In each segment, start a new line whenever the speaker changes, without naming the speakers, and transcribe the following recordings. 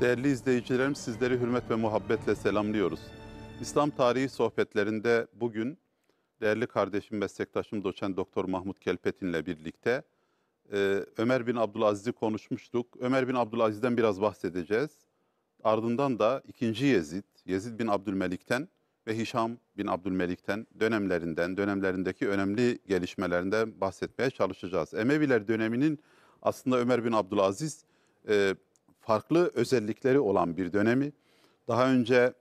Değerli izleyicilerim sizleri hürmet ve muhabbetle selamlıyoruz. İslam tarihi sohbetlerinde bugün değerli kardeşim meslektaşım doçent doktor Mahmut Kelpetin'le birlikte e, Ömer bin Abdülaziz'i konuşmuştuk. Ömer bin Abdülaziz'den biraz bahsedeceğiz. Ardından da ikinci Yezid, Yezid bin Abdülmelik'ten ve Hişam bin Abdülmelik'ten dönemlerinden, dönemlerindeki önemli gelişmelerinden bahsetmeye çalışacağız. Emeviler döneminin aslında Ömer bin Abdülaziz e, farklı özellikleri olan bir dönemi daha önce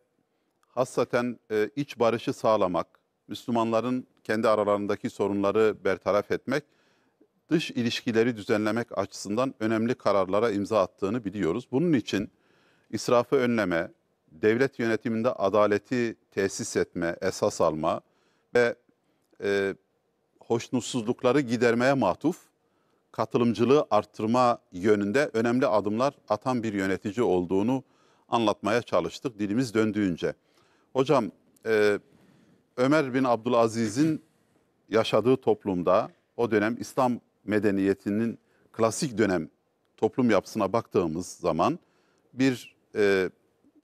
hassaten e, iç barışı sağlamak, Müslümanların kendi aralarındaki sorunları bertaraf etmek, dış ilişkileri düzenlemek açısından önemli kararlara imza attığını biliyoruz. Bunun için israfı önleme, devlet yönetiminde adaleti tesis etme, esas alma ve e, hoşnutsuzlukları gidermeye matuf katılımcılığı arttırma yönünde önemli adımlar atan bir yönetici olduğunu anlatmaya çalıştık dilimiz döndüğünce. Hocam e, Ömer bin Abdülaziz'in yaşadığı toplumda o dönem İslam medeniyetinin klasik dönem toplum yapısına baktığımız zaman bir e,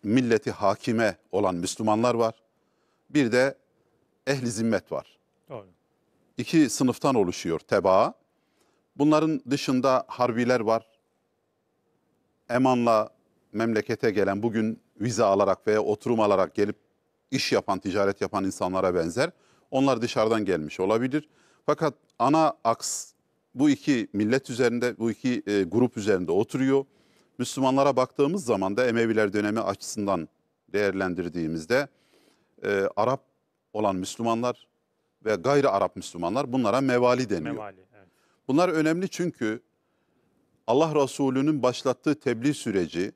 milleti hakime olan Müslümanlar var. Bir de ehli zimmet var. Doğru. İki sınıftan oluşuyor tebaa Bunların dışında harbiler var. Emanla memlekete gelen bugün vize alarak veya oturum alarak gelip iş yapan, ticaret yapan insanlara benzer. Onlar dışarıdan gelmiş olabilir. Fakat ana aks bu iki millet üzerinde, bu iki e, grup üzerinde oturuyor. Müslümanlara baktığımız zaman da Emeviler dönemi açısından değerlendirdiğimizde e, Arap olan Müslümanlar ve gayri Arap Müslümanlar bunlara mevali deniyor. Mevali, Bunlar önemli çünkü Allah Resulü'nün başlattığı tebliğ süreci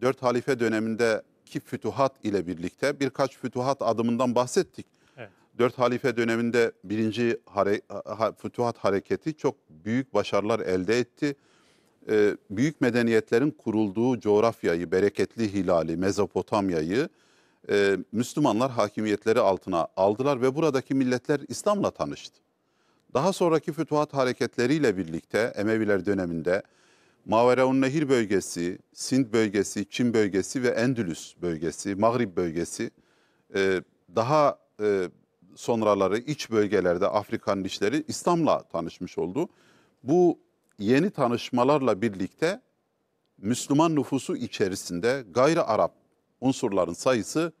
dört halife dönemindeki fütuhat ile birlikte birkaç fütuhat adımından bahsettik. Dört halife döneminde birinci hare, ha, fütuhat hareketi çok büyük başarılar elde etti. Ee, büyük medeniyetlerin kurulduğu coğrafyayı, bereketli hilali, Mezopotamya'yı e, Müslümanlar hakimiyetleri altına aldılar ve buradaki milletler İslam'la tanıştı. Daha sonraki fütuhat hareketleriyle birlikte Emeviler döneminde Maveraun Nehir bölgesi, Sind bölgesi, Çin bölgesi ve Endülüs bölgesi, Mağrib bölgesi e, daha e, sonraları iç bölgelerde Afrika'nın işleri İslam'la tanışmış oldu. Bu yeni tanışmalarla birlikte Müslüman nüfusu içerisinde gayri Arap unsurların sayısı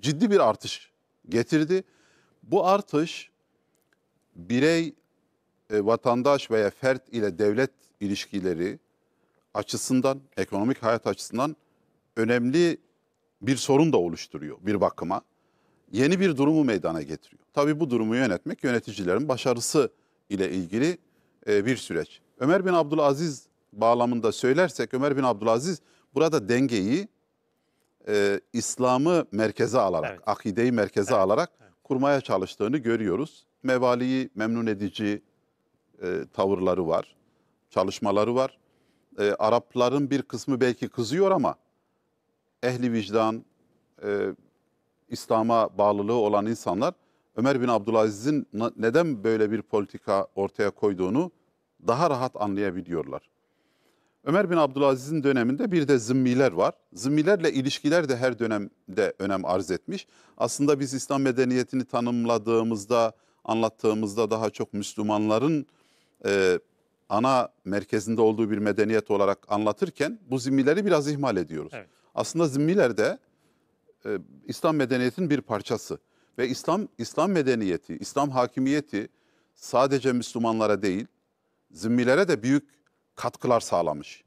ciddi bir artış getirdi. Bu artış birey, e, vatandaş veya fert ile devlet ilişkileri açısından, ekonomik hayat açısından önemli bir sorun da oluşturuyor bir bakıma. Yeni bir durumu meydana getiriyor. Tabii bu durumu yönetmek yöneticilerin başarısı ile ilgili e, bir süreç. Ömer bin Abdülaziz bağlamında söylersek Ömer bin Abdülaziz burada dengeyi e, İslam'ı merkeze alarak, evet. akideyi merkeze evet. alarak evet. kurmaya çalıştığını görüyoruz mevaliyi memnun edici e, tavırları var, çalışmaları var. E, Arapların bir kısmı belki kızıyor ama ehli vicdan, e, İslam'a bağlılığı olan insanlar Ömer bin Abdülaziz'in neden böyle bir politika ortaya koyduğunu daha rahat anlayabiliyorlar. Ömer bin Abdülaziz'in döneminde bir de zimmiler var. Zimmilerle ilişkiler de her dönemde önem arz etmiş. Aslında biz İslam medeniyetini tanımladığımızda anlattığımızda daha çok Müslümanların e, ana merkezinde olduğu bir medeniyet olarak anlatırken bu zimmileri biraz ihmal ediyoruz. Evet. Aslında zimmiler de e, İslam medeniyetinin bir parçası ve İslam İslam medeniyeti, İslam hakimiyeti sadece Müslümanlara değil, zimmilere de büyük katkılar sağlamış.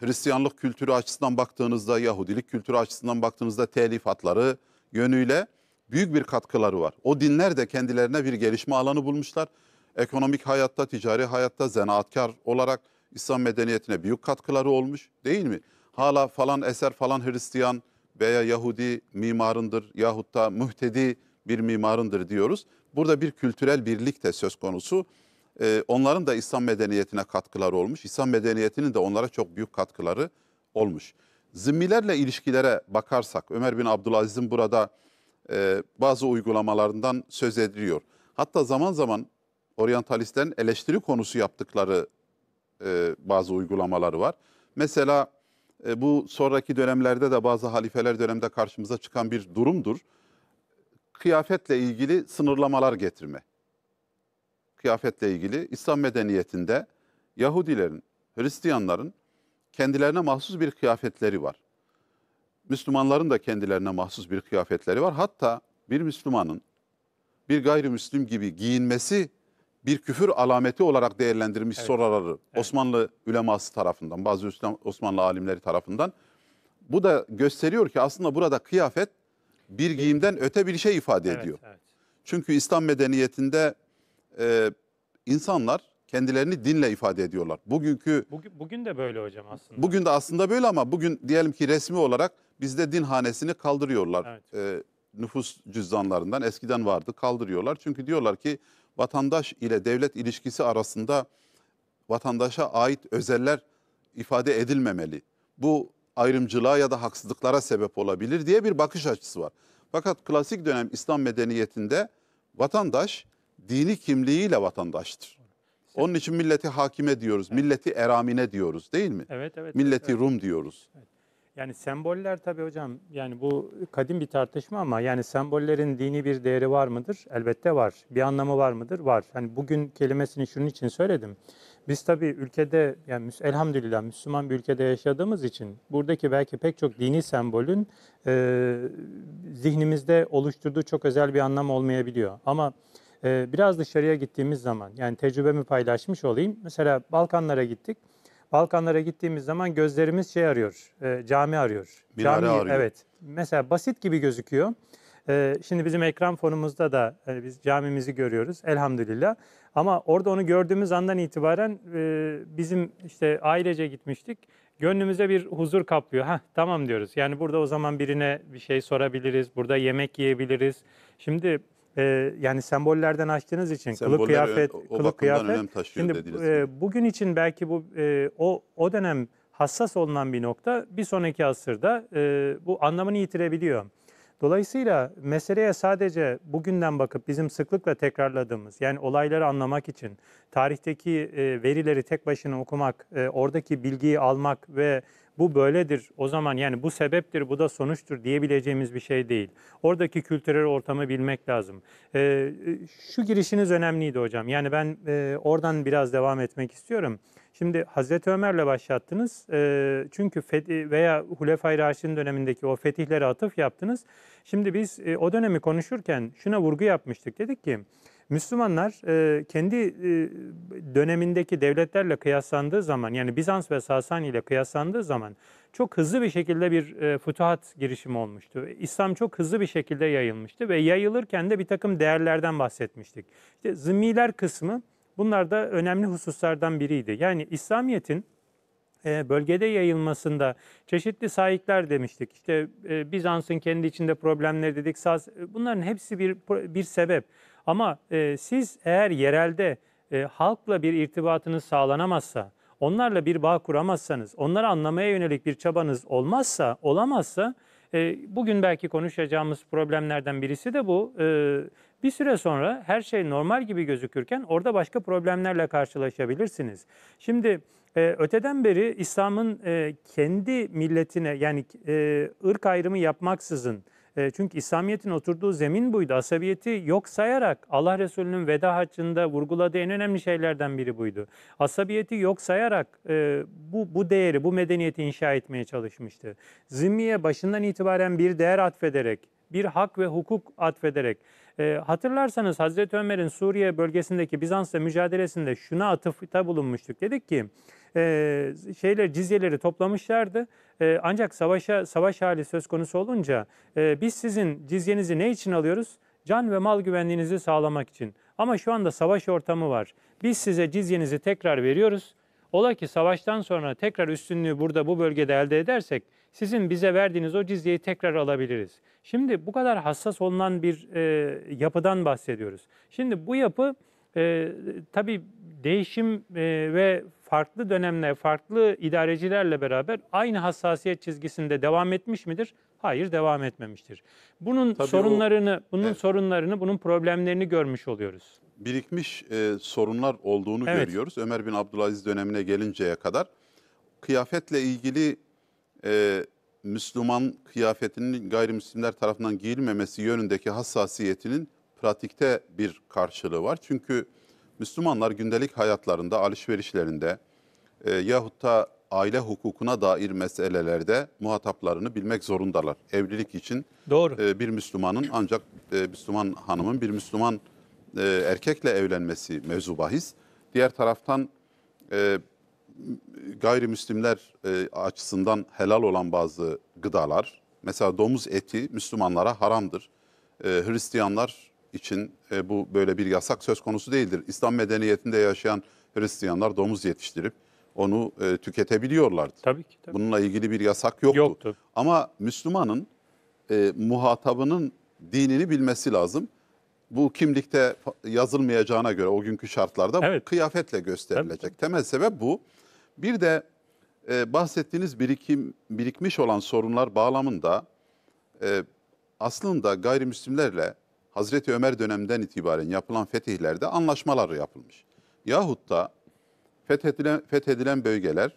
Hristiyanlık kültürü açısından baktığınızda, Yahudilik kültürü açısından baktığınızda telifatları yönüyle büyük bir katkıları var. O dinler de kendilerine bir gelişme alanı bulmuşlar. Ekonomik hayatta, ticari hayatta zanaatkar olarak İslam medeniyetine büyük katkıları olmuş değil mi? Hala falan eser falan Hristiyan veya Yahudi mimarındır yahut da mühtedi bir mimarındır diyoruz. Burada bir kültürel birlik de söz konusu. Ee, onların da İslam medeniyetine katkıları olmuş. İslam medeniyetinin de onlara çok büyük katkıları olmuş. Zimmilerle ilişkilere bakarsak Ömer bin Abdülaziz'in burada e, bazı uygulamalarından söz ediliyor. Hatta zaman zaman oryantalistlerin eleştiri konusu yaptıkları e, bazı uygulamaları var. Mesela e, bu sonraki dönemlerde de bazı halifeler döneminde karşımıza çıkan bir durumdur. Kıyafetle ilgili sınırlamalar getirme. Kıyafetle ilgili İslam medeniyetinde Yahudilerin, Hristiyanların kendilerine mahsus bir kıyafetleri var. Müslümanların da kendilerine mahsus bir kıyafetleri var. Hatta bir Müslümanın bir gayrimüslim gibi giyinmesi bir küfür alameti olarak değerlendirmiş evet. soruları evet. Osmanlı üleması tarafından, bazı Osmanlı alimleri tarafından. Bu da gösteriyor ki aslında burada kıyafet bir giyimden öte bir şey ifade evet, ediyor. Evet. Çünkü İslam medeniyetinde e, insanlar kendilerini dinle ifade ediyorlar. Bugünkü bugün,
bugün de böyle hocam aslında. Bugün
de aslında böyle ama bugün diyelim ki resmi olarak bizde din hanesini kaldırıyorlar. Evet. E, nüfus cüzdanlarından eskiden vardı kaldırıyorlar. Çünkü diyorlar ki vatandaş ile devlet ilişkisi arasında vatandaşa ait özeller ifade edilmemeli. Bu ayrımcılığa ya da haksızlıklara sebep olabilir diye bir bakış açısı var. Fakat klasik dönem İslam medeniyetinde vatandaş dini kimliğiyle vatandaştır. Onun için milleti hakime diyoruz, evet. milleti eramine diyoruz değil mi? Evet, evet. Milleti evet, Rum diyoruz. Evet.
Yani semboller tabii hocam yani bu kadim bir tartışma ama yani sembollerin dini bir değeri var mıdır? Elbette var. Bir anlamı var mıdır? Var. Hani bugün kelimesini şunun için söyledim. Biz tabii ülkede yani elhamdülillah Müslüman bir ülkede yaşadığımız için buradaki belki pek çok dini sembolün e, zihnimizde oluşturduğu çok özel bir anlam olmayabiliyor. Ama ee, biraz dışarıya gittiğimiz zaman yani tecrübemi paylaşmış olayım. Mesela Balkanlara gittik. Balkanlara gittiğimiz zaman gözlerimiz şey arıyor, e, cami arıyor. Minare cami, arıyor. Evet. Mesela basit gibi gözüküyor. E, şimdi bizim ekran fonumuzda da e, biz camimizi görüyoruz elhamdülillah. Ama orada onu gördüğümüz andan itibaren e, bizim işte ailece gitmiştik. Gönlümüze bir huzur kaplıyor. Ha tamam diyoruz. Yani burada o zaman birine bir şey sorabiliriz. Burada yemek yiyebiliriz. Şimdi e, yani sembollerden açtığınız için kılık kıyafet o, o kılık kıyafet önem taşıyor şimdi E, bugün için belki bu e, o o dönem hassas olunan bir nokta bir sonraki asırda e, bu anlamını yitirebiliyor. Dolayısıyla meseleye sadece bugünden bakıp bizim sıklıkla tekrarladığımız yani olayları anlamak için tarihteki e, verileri tek başına okumak, e, oradaki bilgiyi almak ve bu böyledir o zaman yani bu sebeptir bu da sonuçtur diyebileceğimiz bir şey değil. Oradaki kültürel ortamı bilmek lazım. E, şu girişiniz önemliydi hocam yani ben e, oradan biraz devam etmek istiyorum. Şimdi Hazreti Ömer'le başlattınız. E, çünkü fetih veya Hulefai Raşid'in dönemindeki o fetihlere atıf yaptınız. Şimdi biz e, o dönemi konuşurken şuna vurgu yapmıştık. Dedik ki Müslümanlar e, kendi e, dönemindeki devletlerle kıyaslandığı zaman yani Bizans ve Sasani ile kıyaslandığı zaman çok hızlı bir şekilde bir e, futuhat girişimi olmuştu. İslam çok hızlı bir şekilde yayılmıştı ve yayılırken de bir takım değerlerden bahsetmiştik. İşte zimmiler kısmı bunlar da önemli hususlardan biriydi. Yani İslamiyet'in e, bölgede yayılmasında çeşitli sahipler demiştik. İşte e, Bizans'ın kendi içinde problemleri dedik. Bunların hepsi bir bir sebep. Ama e, siz eğer yerelde e, halkla bir irtibatınız sağlanamazsa, onlarla bir bağ kuramazsanız, onları anlamaya yönelik bir çabanız olmazsa, olamazsa e, bugün belki konuşacağımız problemlerden birisi de bu. E, bir süre sonra her şey normal gibi gözükürken orada başka problemlerle karşılaşabilirsiniz. Şimdi e, öteden beri İslam'ın e, kendi milletine yani e, ırk ayrımı yapmaksızın e, çünkü İslamiyet'in oturduğu zemin buydu. Asabiyeti yok sayarak Allah Resulü'nün veda haccında vurguladığı en önemli şeylerden biri buydu. Asabiyeti yok sayarak e, bu, bu değeri, bu medeniyeti inşa etmeye çalışmıştı. Zimmiye başından itibaren bir değer atfederek, bir hak ve hukuk atfederek, e, hatırlarsanız Hazreti Ömer'in Suriye bölgesindeki Bizans'la mücadelesinde şuna atıfta bulunmuştuk. Dedik ki e, şeyler cizyeleri toplamışlardı. E, ancak savaşa savaş hali söz konusu olunca e, biz sizin cizyenizi ne için alıyoruz? Can ve mal güvenliğinizi sağlamak için. Ama şu anda savaş ortamı var. Biz size cizyenizi tekrar veriyoruz. Ola ki savaştan sonra tekrar üstünlüğü burada bu bölgede elde edersek sizin bize verdiğiniz o cizyeyi tekrar alabiliriz. Şimdi bu kadar hassas olunan bir e, yapıdan bahsediyoruz. Şimdi bu yapı e, tabii değişim e, ve farklı dönemle, farklı idarecilerle beraber aynı hassasiyet çizgisinde devam etmiş midir? Hayır, devam etmemiştir. Bunun Tabii sorunlarını, o, bunun evet. sorunlarını, bunun problemlerini görmüş oluyoruz.
Birikmiş e, sorunlar olduğunu evet. görüyoruz. Ömer bin Abdülaziz dönemine gelinceye kadar kıyafetle ilgili e, Müslüman kıyafetinin gayrimüslimler tarafından giyilmemesi yönündeki hassasiyetinin pratikte bir karşılığı var. Çünkü Müslümanlar gündelik hayatlarında, alışverişlerinde e, yahut da aile hukukuna dair meselelerde muhataplarını bilmek zorundalar. Evlilik için Doğru. E, bir Müslümanın ancak e, Müslüman hanımın bir Müslüman e, erkekle evlenmesi mevzu bahis. Diğer taraftan e, gayrimüslimler e, açısından helal olan bazı gıdalar, mesela domuz eti Müslümanlara haramdır. E, Hristiyanlar için e, bu böyle bir yasak söz konusu değildir. İslam medeniyetinde yaşayan Hristiyanlar domuz yetiştirip onu e, tüketebiliyorlardı. Tabii ki. Tabii. Bununla ilgili bir yasak yoktu. yoktu. Ama Müslümanın e, muhatabının dinini bilmesi lazım. Bu kimlikte yazılmayacağına göre o günkü şartlarda evet. kıyafetle gösterilecek. Tabii, tabii. Temel sebep bu. Bir de e, bahsettiğiniz birikim birikmiş olan sorunlar bağlamında e, aslında gayrimüslimlerle Hazreti Ömer dönemden itibaren yapılan fetihlerde anlaşmalar yapılmış. Yahut da fethedilen, fethedilen bölgeler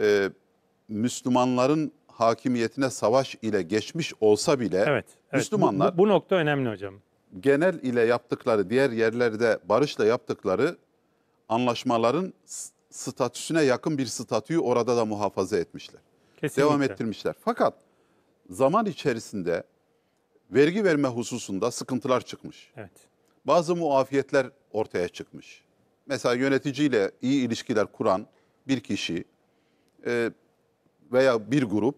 e, Müslümanların hakimiyetine savaş ile geçmiş olsa bile evet, evet. Müslümanlar...
Bu, bu, bu nokta önemli hocam.
Genel ile yaptıkları, diğer yerlerde barışla yaptıkları anlaşmaların statüsüne yakın bir statüyü orada da muhafaza etmişler. Kesinlikle. Devam ettirmişler. Fakat zaman içerisinde vergi verme hususunda sıkıntılar çıkmış. Evet. Bazı muafiyetler ortaya çıkmış. Mesela yöneticiyle iyi ilişkiler kuran bir kişi e, veya bir grup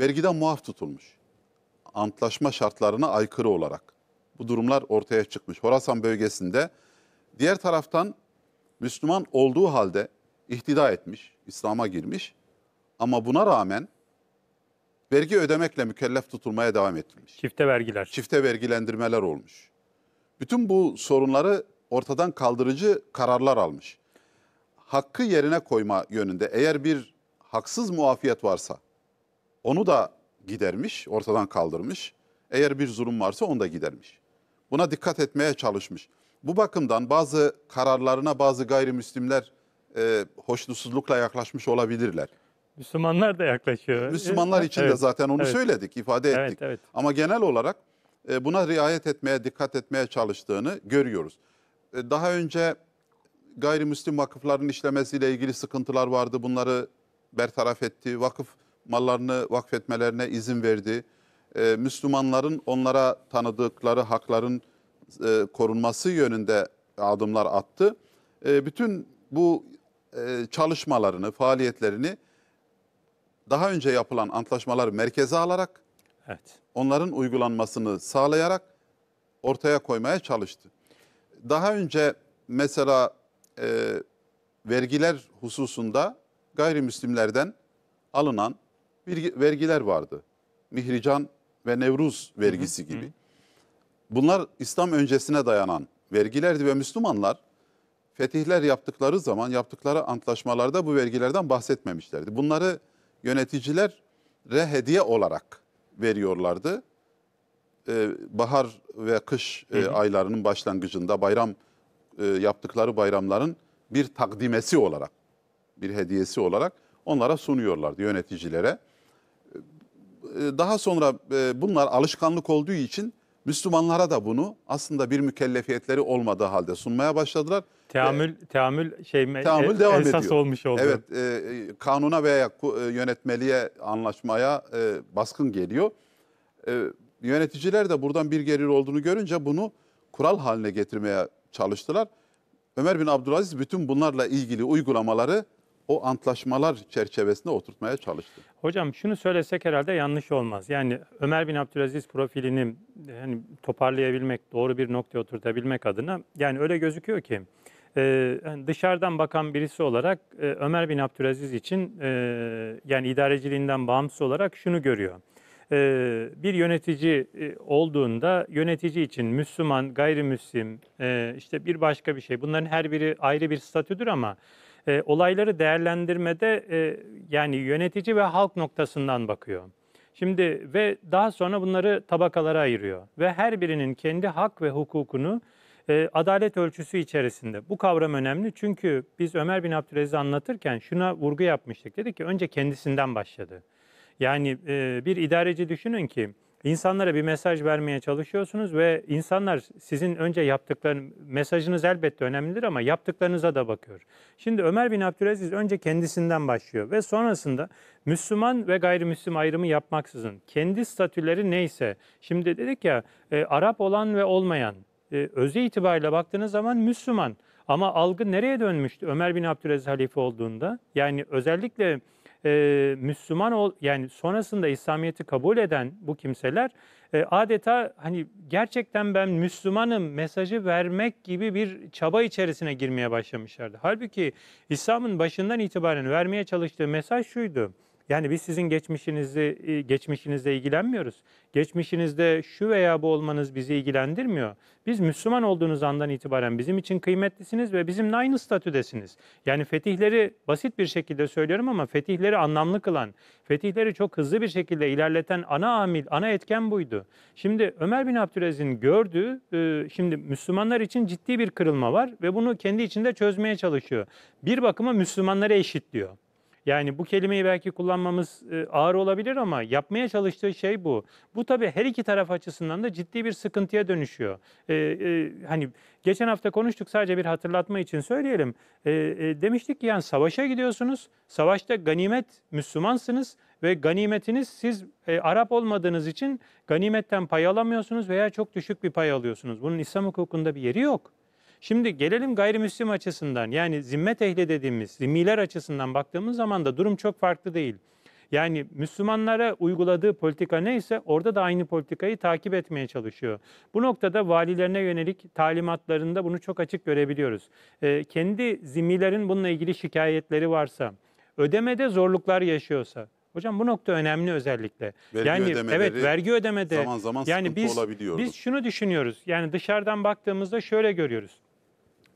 vergiden muaf tutulmuş. Antlaşma şartlarına aykırı olarak. Bu durumlar ortaya çıkmış. Horasan bölgesinde diğer taraftan Müslüman olduğu halde ihtida etmiş, İslam'a girmiş. Ama buna rağmen vergi ödemekle mükellef tutulmaya devam etmiş. Çifte vergiler. Çifte vergilendirmeler olmuş. Bütün bu sorunları ortadan kaldırıcı kararlar almış. Hakkı yerine koyma yönünde eğer bir haksız muafiyet varsa onu da gidermiş, ortadan kaldırmış. Eğer bir zulüm varsa onu da gidermiş. Buna dikkat etmeye çalışmış. Bu bakımdan bazı kararlarına bazı gayrimüslimler e, hoşnutsuzlukla yaklaşmış olabilirler.
Müslümanlar da yaklaşıyor. Müslümanlar için evet. de zaten onu evet.
söyledik, ifade evet, ettik. Evet, Ama genel olarak e, buna riayet etmeye, dikkat etmeye çalıştığını görüyoruz. E, daha önce gayrimüslim vakıfların işlemesiyle ilgili sıkıntılar vardı. Bunları bertaraf etti. Vakıf mallarını vakfetmelerine izin verdi. E, Müslümanların onlara tanıdıkları hakların korunması yönünde adımlar attı. Bütün bu çalışmalarını, faaliyetlerini daha önce yapılan antlaşmalar merkeze alarak evet. onların uygulanmasını sağlayarak ortaya koymaya çalıştı. Daha önce mesela e, vergiler hususunda gayrimüslimlerden alınan bir, vergiler vardı. Mihrican ve Nevruz vergisi hı hı. gibi. Bunlar İslam öncesine dayanan vergilerdi ve Müslümanlar fetihler yaptıkları zaman yaptıkları antlaşmalarda bu vergilerden bahsetmemişlerdi. Bunları yöneticilere hediye olarak veriyorlardı. Ee, bahar ve kış e, aylarının başlangıcında bayram e, yaptıkları bayramların bir takdimesi olarak, bir hediyesi olarak onlara sunuyorlardı yöneticilere. Ee, e, Daha sonra e, bunlar alışkanlık olduğu için Müslümanlara da bunu aslında bir mükellefiyetleri olmadığı halde sunmaya başladılar. Teamül, e, teamül şey teamül e, devam esas ediyor. olmuş oldu. Evet, e, kanuna veya e, yönetmeliğe, anlaşmaya e, baskın geliyor. E, yöneticiler de buradan bir gelir olduğunu görünce bunu kural haline getirmeye çalıştılar. Ömer bin Abdülaziz bütün bunlarla ilgili uygulamaları o antlaşmalar çerçevesinde oturtmaya çalıştı.
Hocam şunu söylesek herhalde yanlış olmaz. Yani Ömer bin Abdülaziz profilini yani e, toparlayabilmek, doğru bir noktaya oturtabilmek adına yani öyle gözüküyor ki ee, hani dışarıdan bakan birisi olarak e, Ömer bin Abdülaziz için e, yani idareciliğinden bağımsız olarak şunu görüyor. Ee, bir yönetici e, olduğunda yönetici için Müslüman, gayrimüslim, işte bir başka bir şey bunların her biri ayrı bir statüdür ama olayları değerlendirmede yani yönetici ve halk noktasından bakıyor. Şimdi ve daha sonra bunları tabakalara ayırıyor ve her birinin kendi hak ve hukukunu ee, adalet ölçüsü içerisinde. Bu kavram önemli çünkü biz Ömer bin Abdülaziz anlatırken şuna vurgu yapmıştık. Dedik ki önce kendisinden başladı. Yani e, bir idareci düşünün ki insanlara bir mesaj vermeye çalışıyorsunuz ve insanlar sizin önce yaptıkların mesajınız elbette önemlidir ama yaptıklarınıza da bakıyor. Şimdi Ömer bin Abdülaziz önce kendisinden başlıyor ve sonrasında Müslüman ve gayrimüslim ayrımı yapmaksızın kendi statüleri neyse şimdi dedik ya e, Arap olan ve olmayan e, özü itibariyle baktığınız zaman Müslüman. Ama algı nereye dönmüştü Ömer bin Abdülaziz halife olduğunda? Yani özellikle e, Müslüman ol, yani sonrasında İslamiyet'i kabul eden bu kimseler e, adeta hani gerçekten ben Müslümanım mesajı vermek gibi bir çaba içerisine girmeye başlamışlardı. Halbuki İslam'ın başından itibaren vermeye çalıştığı mesaj şuydu. Yani biz sizin geçmişinizi e, geçmişinizle ilgilenmiyoruz. Geçmişinizde şu veya bu olmanız bizi ilgilendirmiyor. Biz Müslüman olduğunuz andan itibaren bizim için kıymetlisiniz ve bizimle aynı statüdesiniz. Yani fetihleri basit bir şekilde söylüyorum ama fetihleri anlamlı kılan, fetihleri çok hızlı bir şekilde ilerleten ana amil, ana etken buydu. Şimdi Ömer bin Abdülaziz'in gördüğü, e, şimdi Müslümanlar için ciddi bir kırılma var ve bunu kendi içinde çözmeye çalışıyor. Bir bakıma Müslümanları eşitliyor. Yani bu kelimeyi belki kullanmamız e, ağır olabilir ama yapmaya çalıştığı şey bu. Bu tabii her iki taraf açısından da ciddi bir sıkıntıya dönüşüyor. Ee, hani geçen hafta konuştuk sadece bir hatırlatma için söyleyelim. Ee, demiştik ki yani savaşa gidiyorsunuz. Savaşta ganimet Müslümansınız ve ganimetiniz siz e, Arap olmadığınız için ganimetten pay alamıyorsunuz veya çok düşük bir pay alıyorsunuz. Bunun İslam hukukunda bir yeri yok. Şimdi gelelim gayrimüslim açısından yani zimmet ehli dediğimiz zimmiler açısından baktığımız zaman da durum çok farklı değil. Yani Müslümanlara uyguladığı politika neyse orada da aynı politikayı takip etmeye çalışıyor. Bu noktada valilerine yönelik talimatlarında bunu çok açık görebiliyoruz. E, kendi zimmilerin bununla ilgili şikayetleri varsa, ödemede zorluklar yaşıyorsa, Hocam bu nokta önemli özellikle. Vergi yani evet vergi ödemede zaman zaman yani biz olabiliyordu. biz şunu düşünüyoruz. Yani dışarıdan baktığımızda şöyle görüyoruz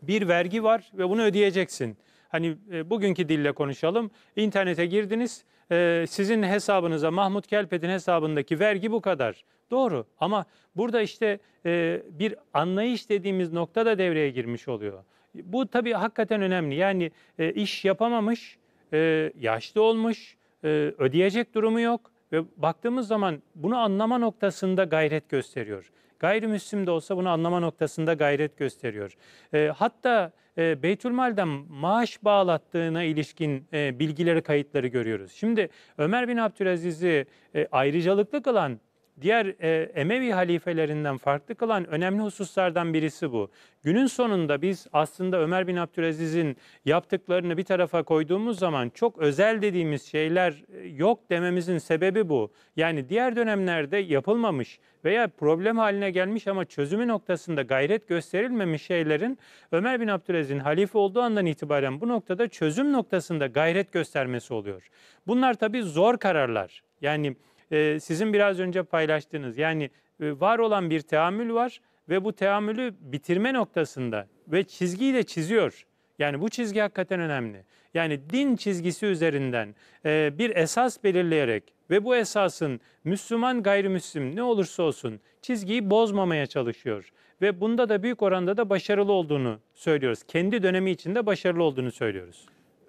bir vergi var ve bunu ödeyeceksin. Hani e, bugünkü dille konuşalım. İnternete girdiniz. E, sizin hesabınıza Mahmut Kelped'in hesabındaki vergi bu kadar. Doğru ama burada işte e, bir anlayış dediğimiz nokta da devreye girmiş oluyor. Bu tabii hakikaten önemli. Yani e, iş yapamamış, e, yaşlı olmuş, e, ödeyecek durumu yok ve baktığımız zaman bunu anlama noktasında gayret gösteriyor. Gayrimüslim de olsa bunu anlama noktasında gayret gösteriyor. E, hatta e, Beytülmal'den maaş bağlattığına ilişkin e, bilgileri, kayıtları görüyoruz. Şimdi Ömer bin Abdülaziz'i e, ayrıcalıklı kılan diğer e, Emevi halifelerinden farklı kılan önemli hususlardan birisi bu. Günün sonunda biz aslında Ömer bin Abdülaziz'in yaptıklarını bir tarafa koyduğumuz zaman çok özel dediğimiz şeyler e, yok dememizin sebebi bu. Yani diğer dönemlerde yapılmamış veya problem haline gelmiş ama çözümü noktasında gayret gösterilmemiş şeylerin Ömer bin Abdülaziz'in halife olduğu andan itibaren bu noktada çözüm noktasında gayret göstermesi oluyor. Bunlar tabii zor kararlar. Yani ee, sizin biraz önce paylaştığınız yani e, var olan bir teamül var ve bu teamülü bitirme noktasında ve çizgiyi de çiziyor. Yani bu çizgi hakikaten önemli. Yani din çizgisi üzerinden e, bir esas belirleyerek ve bu esasın Müslüman gayrimüslim ne olursa olsun çizgiyi bozmamaya çalışıyor. Ve bunda da büyük oranda da başarılı olduğunu söylüyoruz. Kendi dönemi içinde başarılı olduğunu söylüyoruz.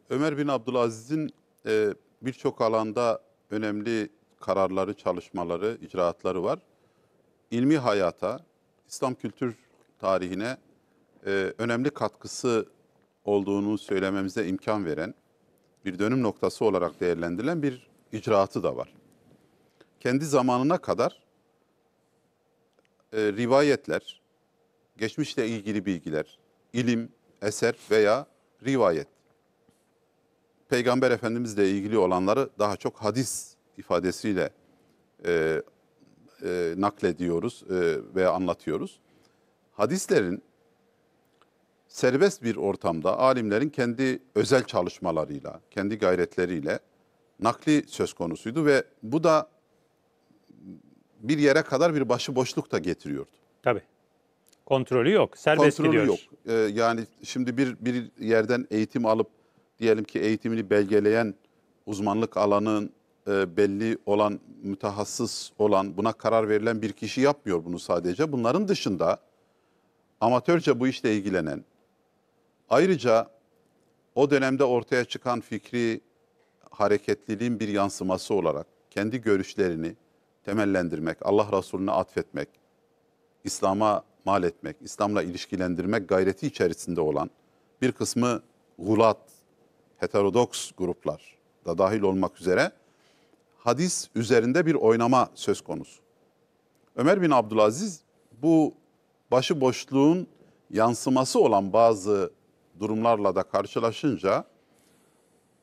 Ömer bin Abdülaziz'in e, birçok alanda önemli kararları, çalışmaları, icraatları var. İlmi hayata, İslam kültür tarihine e, önemli katkısı olduğunu söylememize imkan veren, bir dönüm noktası olarak değerlendirilen bir icraatı da var. Kendi zamanına kadar e, rivayetler, geçmişle ilgili bilgiler, ilim, eser veya rivayet. Peygamber Efendimizle ilgili olanları daha çok hadis ifadesiyle e, e, naklediyoruz e, veya anlatıyoruz. Hadislerin serbest bir ortamda alimlerin kendi özel çalışmalarıyla, kendi gayretleriyle nakli söz konusuydu ve bu da bir yere kadar bir başıboşluk da getiriyordu. Tabii.
Kontrolü yok, serbest Kontrolü gidiyoruz.
yok. Ee, yani şimdi bir, bir yerden eğitim alıp diyelim ki eğitimini belgeleyen uzmanlık alanın e, belli olan, mütehassıs olan, buna karar verilen bir kişi yapmıyor bunu sadece. Bunların dışında amatörce bu işle ilgilenen, ayrıca o dönemde ortaya çıkan fikri hareketliliğin bir yansıması olarak kendi görüşlerini temellendirmek, Allah Resulüne atfetmek, İslam'a mal etmek, İslam'la ilişkilendirmek gayreti içerisinde olan bir kısmı gulat, heterodoks gruplar da dahil olmak üzere hadis üzerinde bir oynama söz konusu. Ömer bin Abdülaziz bu başıboşluğun yansıması olan bazı durumlarla da karşılaşınca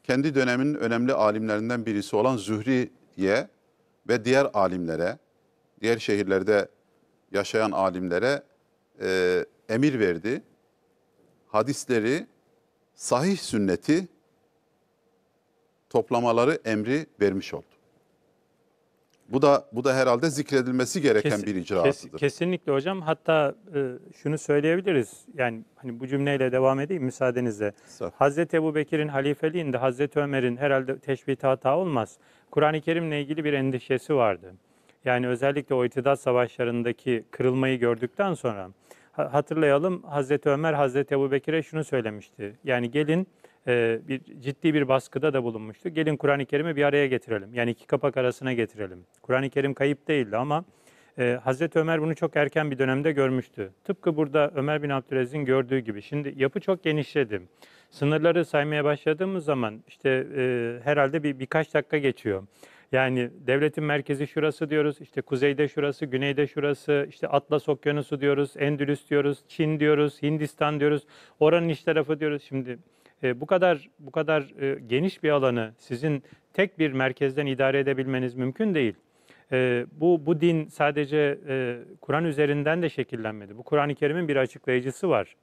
kendi dönemin önemli alimlerinden birisi olan Zühri'ye ve diğer alimlere, diğer şehirlerde yaşayan alimlere e, emir verdi. Hadisleri, sahih sünneti toplamaları emri vermiş oldu. Bu da bu da herhalde zikredilmesi gereken kes, bir icraatıdır. Kes,
kesinlikle hocam. Hatta e, şunu söyleyebiliriz. Yani hani bu cümleyle devam edeyim müsaadenizle. Saf. Hazreti Ebubekir'in halifeliğinde Hazreti Ömer'in herhalde teşbihi hata olmaz. Kur'an-ı Kerim'le ilgili bir endişesi vardı. Yani özellikle o itidat savaşlarındaki kırılmayı gördükten sonra hatırlayalım Hazreti Ömer Hazreti Ebubekir'e şunu söylemişti. Yani gelin e, bir ciddi bir baskıda da bulunmuştu. Gelin Kur'an-ı Kerim'i bir araya getirelim. Yani iki kapak arasına getirelim. Kur'an-ı Kerim kayıp değildi ama e, Hazreti Ömer bunu çok erken bir dönemde görmüştü. Tıpkı burada Ömer bin Abdülaziz'in gördüğü gibi. Şimdi yapı çok genişledi. Sınırları saymaya başladığımız zaman işte e, herhalde bir birkaç dakika geçiyor. Yani devletin merkezi şurası diyoruz, işte kuzeyde şurası, güneyde şurası, işte Atlas Okyanusu diyoruz, Endülüs diyoruz, Çin diyoruz, Hindistan diyoruz, oranın iç tarafı diyoruz. Şimdi ee, bu kadar bu kadar e, geniş bir alanı sizin tek bir merkezden idare edebilmeniz mümkün değil. Ee, bu bu din sadece e, Kur'an üzerinden de şekillenmedi. Bu Kur'an-ı Kerim'in bir açıklayıcısı var.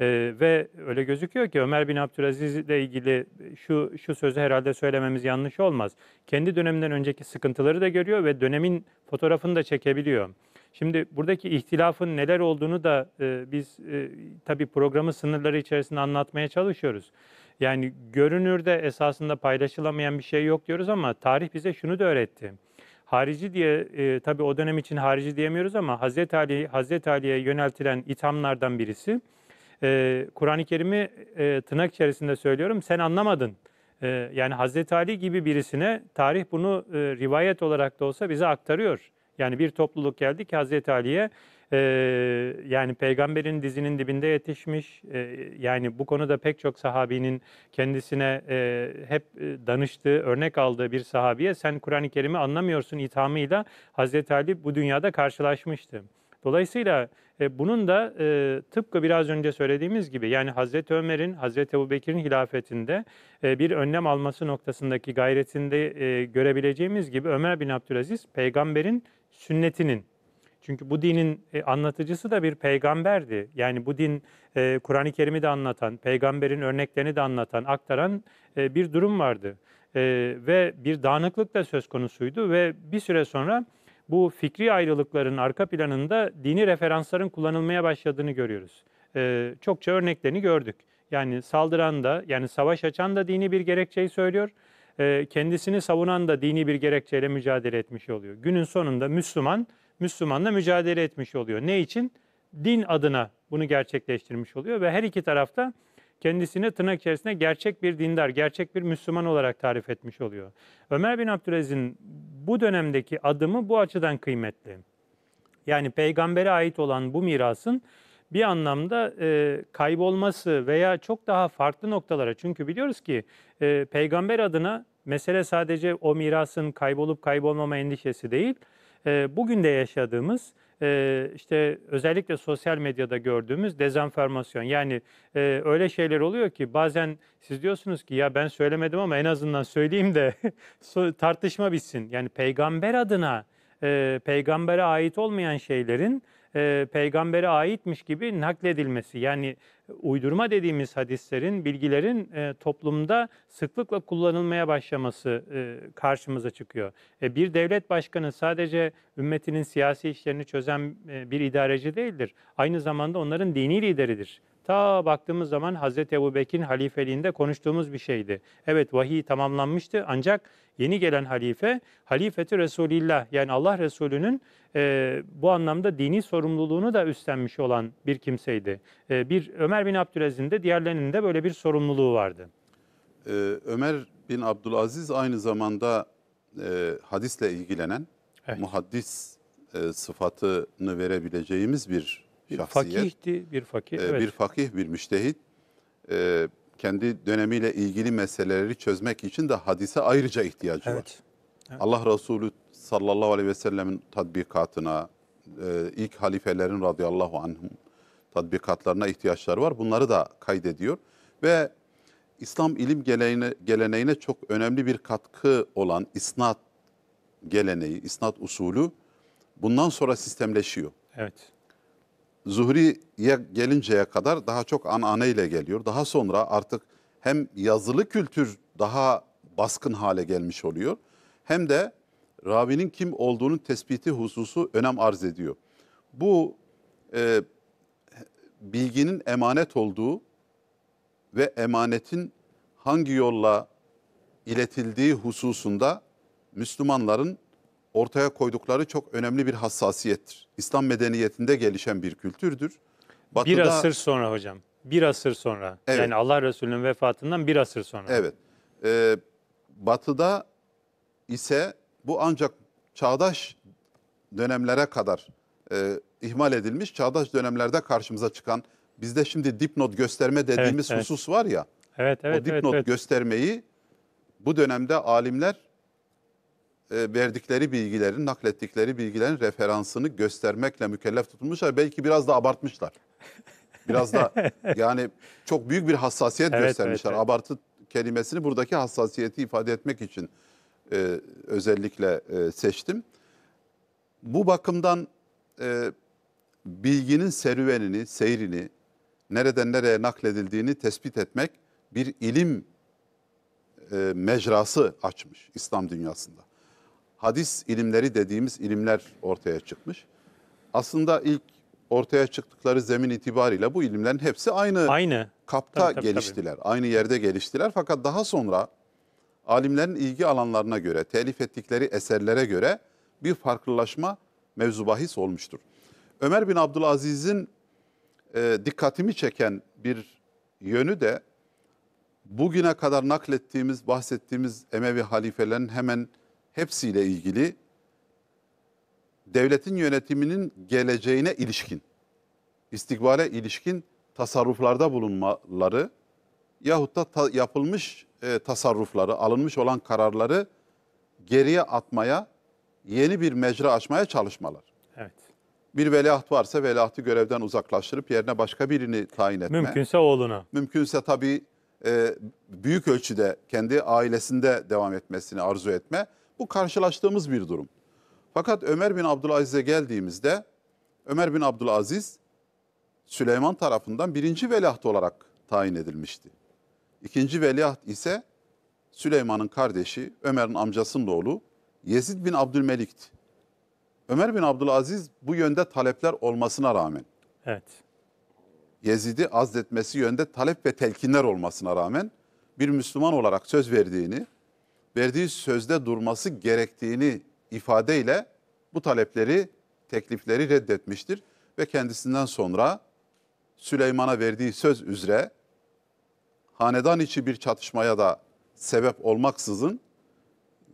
Ee, ve öyle gözüküyor ki Ömer bin Abdülaziz ile ilgili şu şu sözü herhalde söylememiz yanlış olmaz. Kendi döneminden önceki sıkıntıları da görüyor ve dönemin fotoğrafını da çekebiliyor. Şimdi buradaki ihtilafın neler olduğunu da e, biz e, tabii programın sınırları içerisinde anlatmaya çalışıyoruz. Yani görünürde esasında paylaşılamayan bir şey yok diyoruz ama tarih bize şunu da öğretti. Harici diye e, tabii o dönem için harici diyemiyoruz ama Hazreti Ali Hazreti Ali'ye yöneltilen ithamlardan birisi e, Kur'an-ı Kerim'i e, tırnak içerisinde söylüyorum sen anlamadın. E, yani Hazreti Ali gibi birisine tarih bunu e, rivayet olarak da olsa bize aktarıyor. Yani bir topluluk geldi ki Hazreti Ali'ye e, yani peygamberin dizinin dibinde yetişmiş. E, yani bu konuda pek çok sahabinin kendisine e, hep danıştığı, örnek aldığı bir sahabiye sen Kur'an-ı Kerim'i anlamıyorsun ithamıyla Hazreti Ali bu dünyada karşılaşmıştı. Dolayısıyla e, bunun da e, tıpkı biraz önce söylediğimiz gibi yani Hazreti Ömer'in, Hazreti Ebubekir'in hilafetinde e, bir önlem alması noktasındaki gayretinde e, görebileceğimiz gibi Ömer bin Abdülaziz peygamberin sünnetinin. Çünkü bu dinin e, anlatıcısı da bir peygamberdi. Yani bu din e, Kur'an-ı Kerim'i de anlatan, peygamberin örneklerini de anlatan, aktaran e, bir durum vardı. Ve bir dağınıklık da söz konusuydu ve bir süre sonra bu fikri ayrılıkların arka planında dini referansların kullanılmaya başladığını görüyoruz. Çokça örneklerini gördük. Yani saldıran da, yani savaş açan da dini bir gerekçeyi söylüyor. E, kendisini savunan da dini bir gerekçeyle mücadele etmiş oluyor. Günün sonunda Müslüman, Müslümanla mücadele etmiş oluyor. Ne için? Din adına bunu gerçekleştirmiş oluyor ve her iki tarafta kendisini tırnak içerisinde gerçek bir dindar, gerçek bir Müslüman olarak tarif etmiş oluyor. Ömer bin Abdülaziz'in bu dönemdeki adımı bu açıdan kıymetli. Yani peygambere ait olan bu mirasın bir anlamda e, kaybolması veya çok daha farklı noktalara çünkü biliyoruz ki e, peygamber adına mesele sadece o mirasın kaybolup kaybolmama endişesi değil. E, bugün de yaşadığımız e, işte özellikle sosyal medyada gördüğümüz dezenformasyon. Yani e, öyle şeyler oluyor ki bazen siz diyorsunuz ki ya ben söylemedim ama en azından söyleyeyim de tartışma bitsin. Yani peygamber adına e, peygambere ait olmayan şeylerin e, peygambere aitmiş gibi nakledilmesi yani e, uydurma dediğimiz hadislerin, bilgilerin e, toplumda sıklıkla kullanılmaya başlaması e, karşımıza çıkıyor. E, bir devlet başkanı sadece ümmetinin siyasi işlerini çözen e, bir idareci değildir. Aynı zamanda onların dini lideridir. Ta baktığımız zaman Hazreti Ebu Bekir'in halifeliğinde konuştuğumuz bir şeydi. Evet vahiy tamamlanmıştı ancak yeni gelen halife, halifeti Resulillah yani Allah Resulü'nün e, bu anlamda dini sorumluluğunu da üstlenmiş olan bir kimseydi. E, bir Ömer bin Abdülaziz'in de diğerlerinin de böyle
bir sorumluluğu vardı. Ee, Ömer bin Abdülaziz aynı zamanda e, hadisle ilgilenen, evet. muhaddis e, sıfatını verebileceğimiz bir bir şahsiyet.
Fakihti, bir fakih. Ee, evet. Bir
fakih, bir müştehit. Ee, kendi dönemiyle ilgili meseleleri çözmek için de hadise ayrıca ihtiyacı evet. var. Allah Resulü sallallahu aleyhi ve sellemin tadbikatına e, ilk halifelerin radıyallahu anhum tadbikatlarına ihtiyaçları var. Bunları da kaydediyor ve İslam ilim geleneğine, geleneğine çok önemli bir katkı olan isnat geleneği, isnat usulü bundan sonra sistemleşiyor. Evet. Zuhri'ye gelinceye kadar daha çok anane ile geliyor. Daha sonra artık hem yazılı kültür daha baskın hale gelmiş oluyor hem de ravinin kim olduğunun tespiti hususu önem arz ediyor. Bu e, bilginin emanet olduğu ve emanetin hangi yolla iletildiği hususunda Müslümanların ortaya koydukları çok önemli bir hassasiyettir. İslam medeniyetinde gelişen bir kültürdür. Batı'da, bir asır
sonra hocam. Bir asır sonra. Evet. Yani Allah Resulü'nün vefatından bir asır sonra.
Evet. Ee, batı'da ise bu ancak çağdaş dönemlere kadar e, ihmal edilmiş, çağdaş dönemlerde karşımıza çıkan, bizde şimdi dipnot gösterme dediğimiz evet, evet. husus var ya.
Evet, evet, o dipnot evet,
evet. göstermeyi bu dönemde alimler e, verdikleri bilgilerin, naklettikleri bilgilerin referansını göstermekle mükellef tutulmuşlar. Belki biraz da abartmışlar. Biraz da yani çok büyük bir hassasiyet evet, göstermişler. Evet, evet. Abartı kelimesini buradaki hassasiyeti ifade etmek için e, özellikle e, seçtim. Bu bakımdan e, bilginin serüvenini, seyrini, nereden nereye nakledildiğini tespit etmek bir ilim e, mecrası açmış İslam dünyasında hadis ilimleri dediğimiz ilimler ortaya çıkmış. Aslında ilk ortaya çıktıkları zemin itibariyle bu ilimlerin hepsi aynı, aynı. kapta tabii, tabii, geliştiler. Tabii. Aynı yerde geliştiler fakat daha sonra alimlerin ilgi alanlarına göre, telif ettikleri eserlere göre bir farklılaşma mevzubahis olmuştur. Ömer bin Abdülaziz'in e, dikkatimi çeken bir yönü de bugüne kadar naklettiğimiz, bahsettiğimiz Emevi halifelerin hemen hepsiyle ilgili devletin yönetiminin geleceğine ilişkin, istikbale ilişkin tasarruflarda bulunmaları yahut da ta yapılmış e, tasarrufları, alınmış olan kararları geriye atmaya, yeni bir mecra açmaya çalışmalar. Evet. Bir veliaht varsa veliahtı görevden uzaklaştırıp yerine başka birini tayin etme. Mümkünse oğluna. Mümkünse tabii e, büyük ölçüde kendi ailesinde devam etmesini arzu etme. Bu karşılaştığımız bir durum. Fakat Ömer bin Abdülaziz'e geldiğimizde Ömer bin Abdülaziz Süleyman tarafından birinci veliaht olarak tayin edilmişti. İkinci veliaht ise Süleyman'ın kardeşi, Ömer'in amcasının oğlu Yezid bin Abdülmelik'ti. Ömer bin Abdülaziz bu yönde talepler olmasına rağmen, evet. Yezid'i azletmesi yönde talep ve telkinler olmasına rağmen bir Müslüman olarak söz verdiğini verdiği sözde durması gerektiğini ifadeyle bu talepleri, teklifleri reddetmiştir ve kendisinden sonra Süleyman'a verdiği söz üzere hanedan içi bir çatışmaya da sebep olmaksızın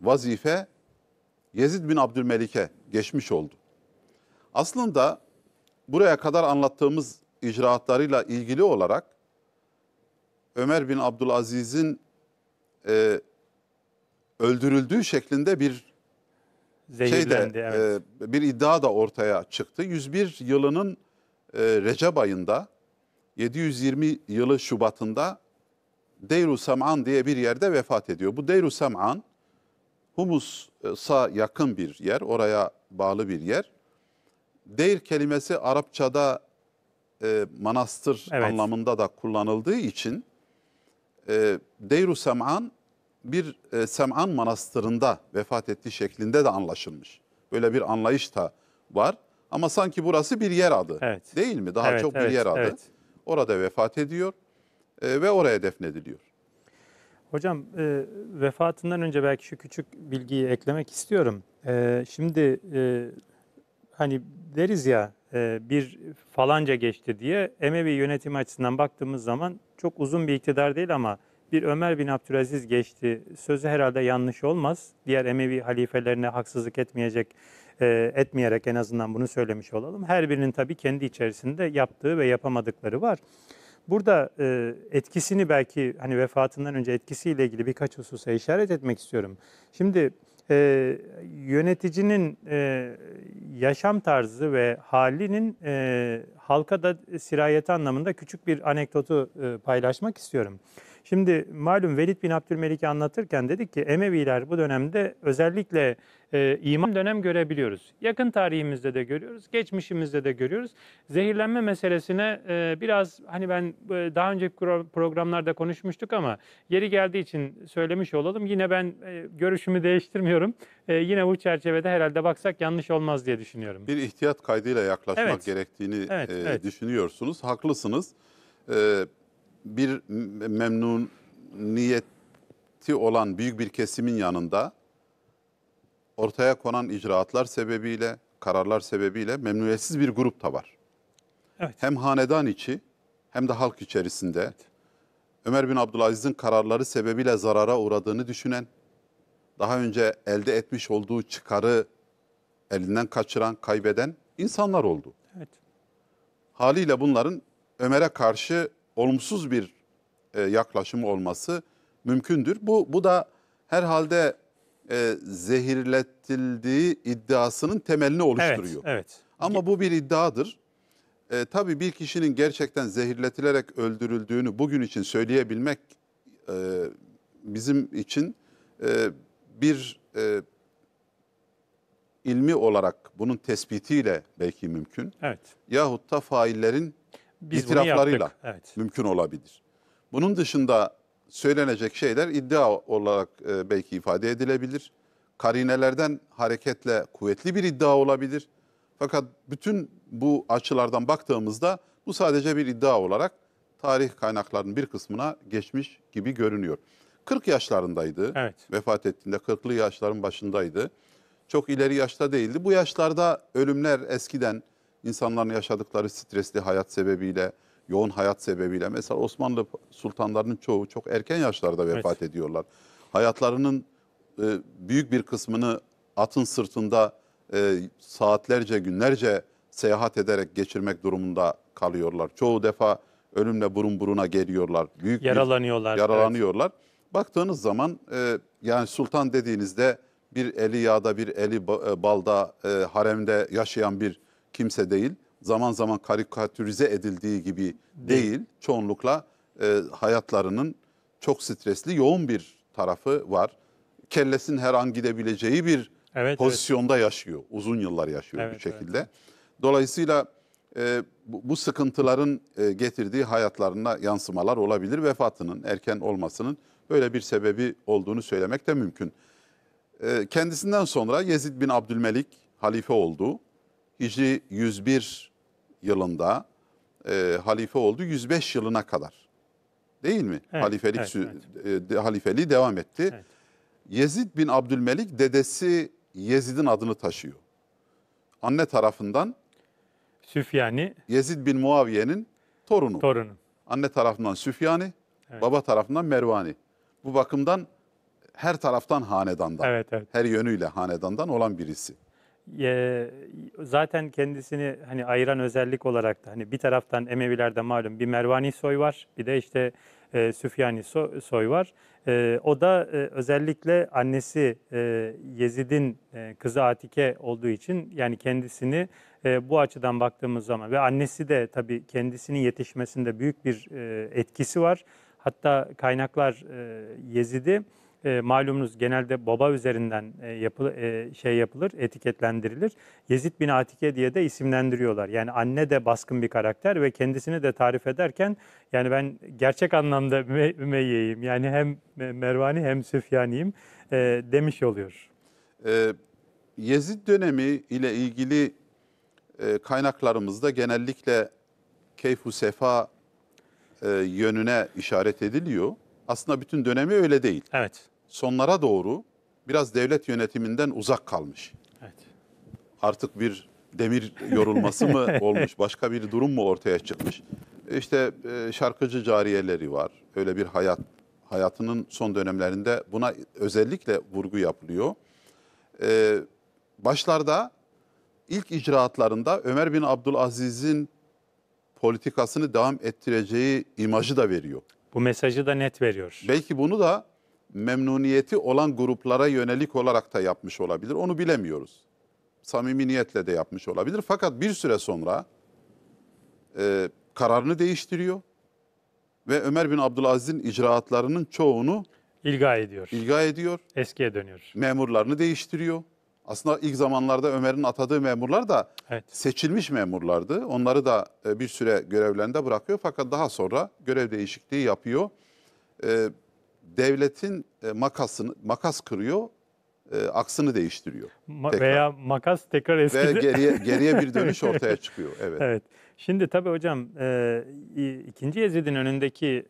vazife Yezid bin Abdülmelik'e geçmiş oldu. Aslında buraya kadar anlattığımız icraatlarıyla ilgili olarak Ömer bin Abdülaziz'in e, öldürüldüğü şeklinde bir şeyde evet. e, bir iddia da ortaya çıktı. 101 yılının e, Recep ayında 720 yılı Şubat'ında Deyru Sam'an diye bir yerde vefat ediyor. Bu Deyru Sam'an Humus'a yakın bir yer, oraya bağlı bir yer. Deyr kelimesi Arapçada e, manastır evet. anlamında da kullanıldığı için e, Deyru Sam'an bir e, Sem'an Manastırı'nda vefat ettiği şeklinde de anlaşılmış. Böyle bir anlayış da var. Ama sanki burası bir yer adı evet. değil mi? Daha evet, çok evet, bir yer adı. Evet. Orada vefat ediyor e, ve oraya defnediliyor.
Hocam e, vefatından önce belki şu küçük bilgiyi eklemek istiyorum. E, şimdi e, hani deriz ya e, bir falanca geçti diye Emevi yönetimi açısından baktığımız zaman çok uzun bir iktidar değil ama bir Ömer bin Abdülaziz geçti sözü herhalde yanlış olmaz. Diğer Emevi halifelerine haksızlık etmeyecek e, etmeyerek en azından bunu söylemiş olalım. Her birinin tabii kendi içerisinde yaptığı ve yapamadıkları var. Burada e, etkisini belki hani vefatından önce etkisiyle ilgili birkaç hususa işaret etmek istiyorum. Şimdi e, yöneticinin yaşam tarzı ve halinin halka da sirayeti anlamında küçük bir anekdotu paylaşmak istiyorum. Şimdi malum Velid bin Abdülmelik'i anlatırken dedik ki Emeviler bu dönemde özellikle e, imam dönem görebiliyoruz. Yakın tarihimizde de görüyoruz, geçmişimizde de görüyoruz. Zehirlenme meselesine e, biraz hani ben e, daha önceki programlarda konuşmuştuk ama yeri geldiği için söylemiş olalım. Yine ben e, görüşümü değiştirmiyorum. E, yine bu çerçevede herhalde baksak yanlış olmaz diye düşünüyorum.
Bir ihtiyat kaydıyla yaklaşmak evet. gerektiğini evet, e, evet. düşünüyorsunuz. Haklısınız. E, bir memnun niyeti olan büyük bir kesimin yanında ortaya konan icraatlar sebebiyle, kararlar sebebiyle memnuniyetsiz bir grup da var. Evet. Hem hanedan içi hem de halk içerisinde Ömer bin Abdülaziz'in kararları sebebiyle zarara uğradığını düşünen, daha önce elde etmiş olduğu çıkarı elinden kaçıran, kaybeden insanlar oldu. Evet. Haliyle bunların Ömer'e karşı olumsuz bir e, yaklaşımı olması mümkündür. Bu, bu da herhalde e, zehirletildiği iddiasının temelini oluşturuyor. Evet, evet. Ama bu bir iddiadır. E, tabii bir kişinin gerçekten zehirletilerek öldürüldüğünü bugün için söyleyebilmek e, bizim için e, bir e, ilmi olarak bunun tespitiyle belki mümkün. Evet. Yahut da faillerin biz itiraflarıyla evet. mümkün olabilir. Bunun dışında söylenecek şeyler iddia olarak e, belki ifade edilebilir. Karinelerden hareketle kuvvetli bir iddia olabilir. Fakat bütün bu açılardan baktığımızda bu sadece bir iddia olarak tarih kaynaklarının bir kısmına geçmiş gibi görünüyor. 40 yaşlarındaydı. Evet. Vefat ettiğinde 40'lı yaşların başındaydı. Çok ileri yaşta değildi. Bu yaşlarda ölümler eskiden insanların yaşadıkları stresli hayat sebebiyle, yoğun hayat sebebiyle mesela Osmanlı sultanlarının çoğu çok erken yaşlarda vefat evet. ediyorlar. Hayatlarının e, büyük bir kısmını atın sırtında e, saatlerce, günlerce seyahat ederek geçirmek durumunda kalıyorlar. Çoğu defa ölümle burun buruna geliyorlar. Büyük yaralanıyorlar. Bir, yaralanıyorlar. Evet. Baktığınız zaman e, yani sultan dediğinizde bir eli yağda, bir eli e, balda, e, haremde yaşayan bir kimse değil. Zaman zaman karikatürize edildiği gibi değil. değil. Çoğunlukla e, hayatlarının çok stresli, yoğun bir tarafı var. kellesin her an gidebileceği bir evet, pozisyonda evet. yaşıyor. Uzun yıllar yaşıyor evet, bu şekilde. Evet. Dolayısıyla e, bu, bu sıkıntıların e, getirdiği hayatlarına yansımalar olabilir. Vefatının erken olmasının böyle bir sebebi olduğunu söylemek de mümkün. E, kendisinden sonra Yezid bin Abdülmelik halife oldu. Hicri 101 yılında e, halife oldu 105 yılına kadar. Değil mi? Evet, halifelik evet, evet. E, halifeliği devam etti. Evet. Yezid bin Abdülmelik dedesi Yezid'in adını taşıyor. Anne tarafından Süfyani Yezid bin Muaviye'nin torunu. Torunu. Anne tarafından Süfyani, evet. baba tarafından Mervani. Bu bakımdan her taraftan hanedandan, evet, evet. her yönüyle hanedandan olan birisi
e, zaten kendisini hani ayıran özellik olarak da hani bir taraftan Emevilerde malum bir Mervani soy var bir de işte e, Süfyani so, soy var. E, o da e, özellikle annesi e, Yezid'in e, kızı Atike olduğu için yani kendisini e, bu açıdan baktığımız zaman ve annesi de tabii kendisinin yetişmesinde büyük bir e, etkisi var. Hatta kaynaklar e, Yezid'i e, malumunuz genelde baba üzerinden e, yapı, e, şey yapılır, etiketlendirilir. Yezid bin Atike diye de isimlendiriyorlar. Yani anne de baskın bir karakter ve kendisini de tarif ederken yani ben gerçek anlamda me Ümeyye'yim. Yani hem Mervani hem Süfyaniyim e, demiş oluyor.
E, Yezid dönemi ile ilgili e, kaynaklarımızda genellikle keyfu sefa e, yönüne işaret ediliyor. Aslında bütün dönemi öyle değil. Evet. Sonlara doğru biraz devlet yönetiminden uzak kalmış. Evet. Artık bir demir yorulması mı olmuş, başka bir durum mu ortaya çıkmış? İşte e, şarkıcı cariyeleri var. Öyle bir hayat hayatının son dönemlerinde buna özellikle vurgu yapılıyor. E, başlarda ilk icraatlarında Ömer bin Abdülaziz'in politikasını devam ettireceği imajı da veriyor.
Bu mesajı da net veriyor.
Belki bunu da memnuniyeti olan gruplara yönelik olarak da yapmış olabilir. Onu bilemiyoruz. Samimi niyetle de yapmış olabilir. Fakat bir süre sonra e, kararını değiştiriyor ve Ömer bin Abdülaziz'in icraatlarının çoğunu
ilga ediyor.
İlga ediyor. Eskiye dönüyor. Memurlarını değiştiriyor. Aslında ilk zamanlarda Ömer'in atadığı memurlar da evet. seçilmiş memurlardı. Onları da e, bir süre görevlerinde bırakıyor fakat daha sonra görev değişikliği yapıyor. E, devletin e, makasını makas kırıyor, aksını değiştiriyor.
tekrar. Veya makas tekrar eskidi. Ve geriye, geriye bir dönüş ortaya çıkıyor. Evet. evet. Şimdi tabii hocam ikinci Yezid'in önündeki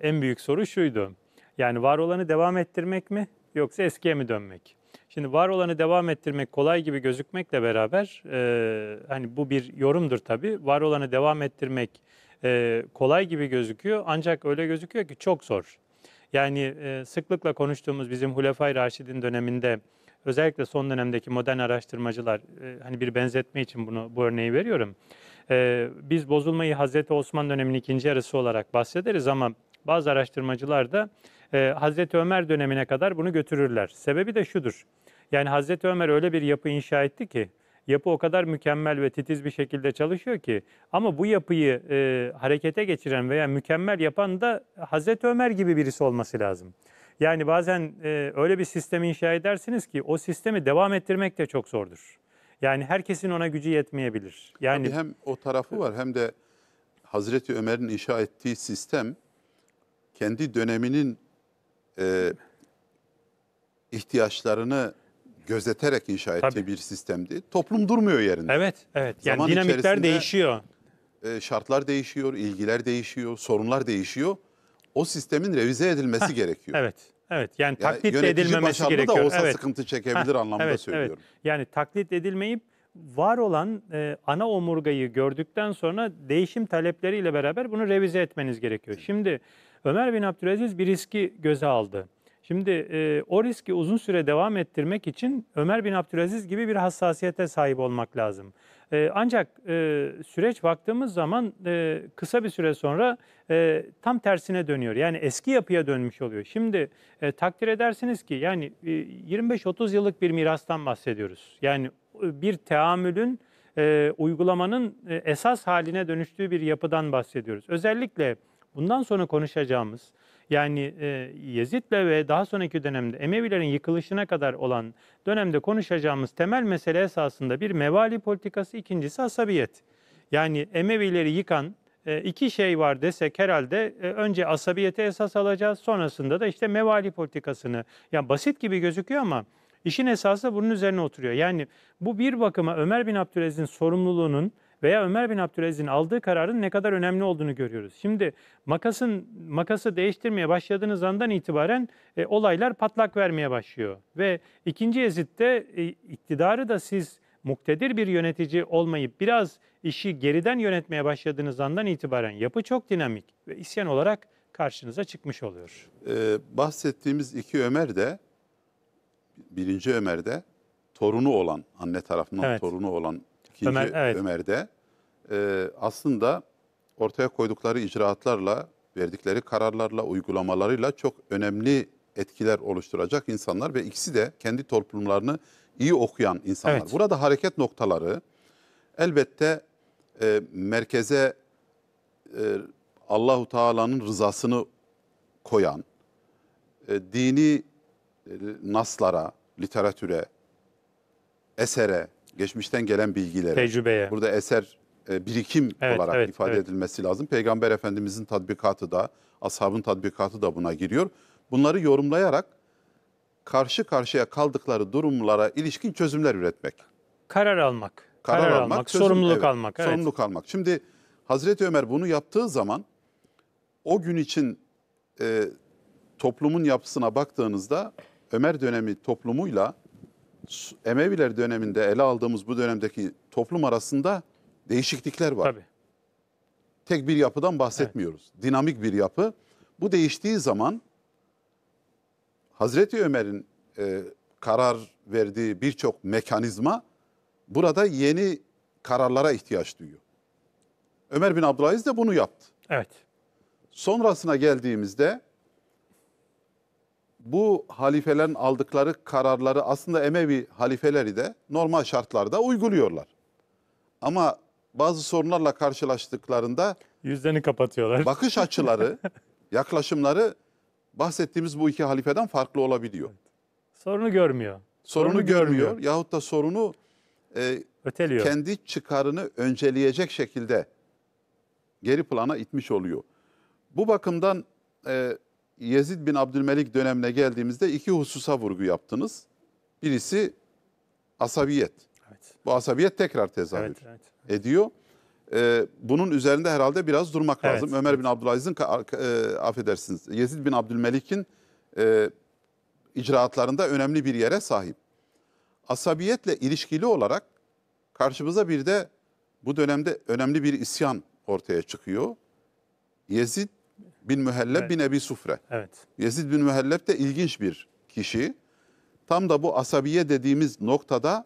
en büyük soru şuydu. Yani var olanı devam ettirmek mi yoksa eskiye mi dönmek? Şimdi var olanı devam ettirmek kolay gibi gözükmekle beraber e, hani bu bir yorumdur tabii. Var olanı devam ettirmek e, kolay gibi gözüküyor ancak öyle gözüküyor ki çok zor. Yani e, sıklıkla konuştuğumuz bizim Hulefai Raşid'in döneminde özellikle son dönemdeki modern araştırmacılar e, hani bir benzetme için bunu bu örneği veriyorum. E, biz bozulmayı Hazreti Osman döneminin ikinci yarısı olarak bahsederiz ama bazı araştırmacılar da e, Hazreti Ömer dönemine kadar bunu götürürler. Sebebi de şudur. Yani Hazreti Ömer öyle bir yapı inşa etti ki yapı o kadar mükemmel ve titiz bir şekilde çalışıyor ki ama bu yapıyı e, harekete geçiren veya mükemmel yapan da Hazreti Ömer gibi birisi olması lazım. Yani bazen e, öyle bir sistemi inşa edersiniz ki o sistemi devam ettirmek de çok zordur. Yani herkesin ona gücü yetmeyebilir. Yani Tabii hem
o tarafı var hem de Hazreti Ömer'in inşa ettiği sistem kendi döneminin e, ihtiyaçlarını gözeterek inşa ettiği Tabii. bir sistemdi. Toplum durmuyor yerinde. Evet,
evet. Yani Zaman dinamikler
değişiyor. E, şartlar değişiyor, ilgiler değişiyor, sorunlar değişiyor. O sistemin revize edilmesi gerekiyor.
Evet. Evet yani, yani taklit edilmemesi gerekiyor. da olsa evet. sıkıntı çekebilir ha, anlamda evet, söylüyorum. Evet. Yani taklit edilmeyip var olan e, ana omurgayı gördükten sonra değişim talepleriyle beraber bunu revize etmeniz gerekiyor. Şimdi Ömer bin Abdülaziz bir riski göze aldı. Şimdi e, o riski uzun süre devam ettirmek için Ömer bin Abdülaziz gibi bir hassasiyete sahip olmak lazım. E, ancak e, süreç baktığımız zaman e, kısa bir süre sonra e, tam tersine dönüyor. Yani eski yapıya dönmüş oluyor. Şimdi e, takdir edersiniz ki yani e, 25-30 yıllık bir mirastan bahsediyoruz. Yani bir teamülün e, uygulamanın e, esas haline dönüştüğü bir yapıdan bahsediyoruz. Özellikle bundan sonra konuşacağımız yani e, Yezid'le ve daha sonraki dönemde Emevilerin yıkılışına kadar olan dönemde konuşacağımız temel mesele esasında bir mevali politikası, ikincisi asabiyet. Yani Emevileri yıkan e, iki şey var desek herhalde e, önce asabiyete esas alacağız sonrasında da işte mevali politikasını. Yani basit gibi gözüküyor ama işin esası bunun üzerine oturuyor. Yani bu bir bakıma Ömer bin Abdülaziz'in sorumluluğunun veya Ömer bin Abdülaziz'in aldığı kararın ne kadar önemli olduğunu görüyoruz. Şimdi makasın makası değiştirmeye başladığınız andan itibaren e, olaylar patlak vermeye başlıyor. Ve ikinci Yezid'de e, iktidarı da siz muktedir bir yönetici olmayıp biraz işi geriden yönetmeye başladığınız andan itibaren yapı çok dinamik ve isyan olarak karşınıza çıkmış oluyor.
Ee, bahsettiğimiz iki Ömer de birinci Ömer de torunu olan anne tarafından evet. torunu olan ikinci Ömer, evet. Ömer'de e, aslında ortaya koydukları icraatlarla, verdikleri kararlarla, uygulamalarıyla çok önemli etkiler oluşturacak insanlar ve ikisi de kendi toplumlarını iyi okuyan insanlar. Evet. Burada hareket noktaları elbette e, merkeze e, Allahu Teala'nın rızasını koyan, e, dini e, naslara, literatüre, esere, geçmişten gelen bilgilere, tecrübeye. Burada eser e, birikim evet, olarak evet, ifade evet. edilmesi lazım. Peygamber Efendimizin tatbikatı da, ashabın tatbikatı da buna giriyor. Bunları yorumlayarak karşı karşıya kaldıkları durumlara ilişkin çözümler üretmek. Karar almak. Karar, karar almak, almak çözüm, sorumluluk evet, almak. Evet. Sorumluluk almak. Şimdi Hazreti Ömer bunu yaptığı zaman o gün için e, toplumun yapısına baktığınızda Ömer dönemi toplumuyla Emeviler döneminde ele aldığımız bu dönemdeki toplum arasında değişiklikler var. Tabii. Tek bir yapıdan bahsetmiyoruz. Evet. Dinamik bir yapı. Bu değiştiği zaman Hazreti Ömer'in e, karar verdiği birçok mekanizma burada yeni kararlara ihtiyaç duyuyor. Ömer bin Abdülaziz de bunu yaptı. Evet. Sonrasına geldiğimizde bu halifelerin aldıkları kararları aslında Emevi halifeleri de normal şartlarda uyguluyorlar. Ama bazı sorunlarla karşılaştıklarında yüzlerini kapatıyorlar. Bakış açıları, yaklaşımları bahsettiğimiz bu iki halifeden farklı olabiliyor. Evet.
Sorunu görmüyor. Sorunu, sorunu görmüyor, görmüyor
yahut da sorunu e, öteliyor. Kendi çıkarını önceleyecek şekilde geri plana itmiş oluyor. Bu bakımdan e, Yezid bin Abdülmelik dönemine geldiğimizde iki hususa vurgu yaptınız. Birisi asabiyet. Evet. Bu asabiyet tekrar tezahür evet, evet, evet. ediyor. Ee, bunun üzerinde herhalde biraz durmak evet. lazım. Ömer bin Abdülaziz'in, e, affedersiniz, Yezid bin Abdülmelik'in e, icraatlarında önemli bir yere sahip. Asabiyetle ilişkili olarak karşımıza bir de bu dönemde önemli bir isyan ortaya çıkıyor. Yezid bin Mühelleb evet. bin Ebi Sufre. Evet. Yezid bin Mühelleb de ilginç bir kişi. Tam da bu asabiye dediğimiz noktada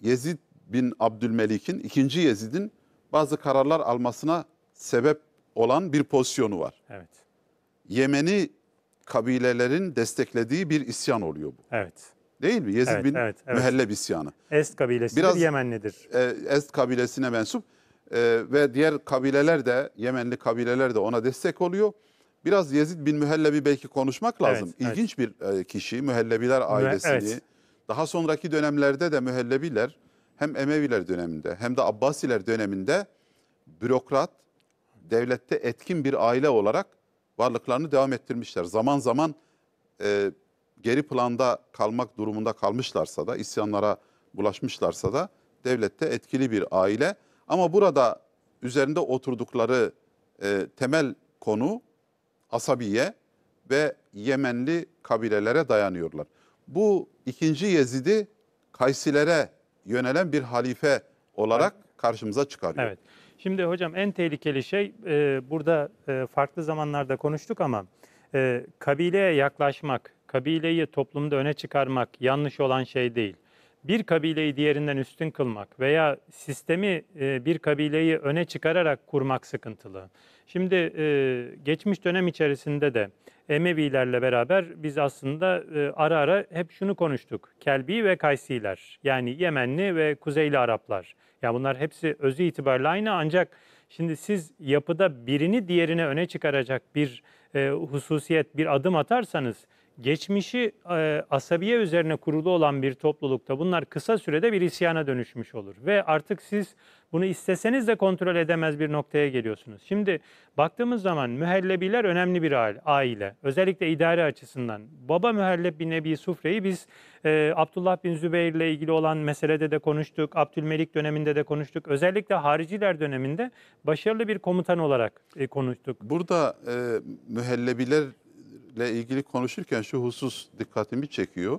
Yezid bin Abdülmelik'in, ikinci Yezid'in bazı kararlar almasına sebep olan bir pozisyonu var. Evet. Yemen'i kabilelerin desteklediği bir isyan oluyor bu. Evet. Değil mi? Yezid evet, bin evet, evet. Mühelleb isyanı. Est kabilesidir, Biraz, Yemenlidir. E, Est kabilesine mensup e, ve diğer kabileler de Yemenli kabileler de ona destek oluyor. Biraz Yezid bin Mühellebi belki konuşmak lazım. Evet, İlginç evet. bir e, kişi Mühellebiler ailesini. Evet. Daha sonraki dönemlerde de Mühellebiler hem Emeviler döneminde hem de Abbasiler döneminde bürokrat, devlette etkin bir aile olarak varlıklarını devam ettirmişler. Zaman zaman e, geri planda kalmak durumunda kalmışlarsa da, isyanlara bulaşmışlarsa da devlette etkili bir aile ama burada üzerinde oturdukları e, temel konu asabiye ve Yemenli kabilelere dayanıyorlar. Bu ikinci Yezid'i Kaysilere yönelen bir halife olarak karşımıza çıkarıyor. Evet.
Şimdi hocam en tehlikeli şey e, burada e, farklı zamanlarda konuştuk ama e, kabileye yaklaşmak, kabileyi toplumda öne çıkarmak yanlış olan şey değil bir kabileyi diğerinden üstün kılmak veya sistemi e, bir kabileyi öne çıkararak kurmak sıkıntılı. Şimdi e, geçmiş dönem içerisinde de Emevilerle beraber biz aslında e, ara ara hep şunu konuştuk. Kelbi ve Kaysiler yani Yemenli ve Kuzeyli Araplar. Yani bunlar hepsi özü itibariyle aynı ancak şimdi siz yapıda birini diğerine öne çıkaracak bir hususiyet, bir adım atarsanız geçmişi e, asabiye üzerine kurulu olan bir toplulukta bunlar kısa sürede bir isyana dönüşmüş olur. Ve artık siz bunu isteseniz de kontrol edemez bir noktaya geliyorsunuz. Şimdi baktığımız zaman mühellebiler önemli bir aile. Özellikle idare açısından. Baba mühelleb bin Ebi Sufre'yi biz e, Abdullah bin Zübeyir ile ilgili olan meselede de konuştuk. Abdülmelik döneminde de konuştuk. Özellikle hariciler döneminde başarılı bir komutan olarak e, konuştuk. Burada e,
mühellebiler ile ilgili konuşurken şu husus dikkatimi çekiyor.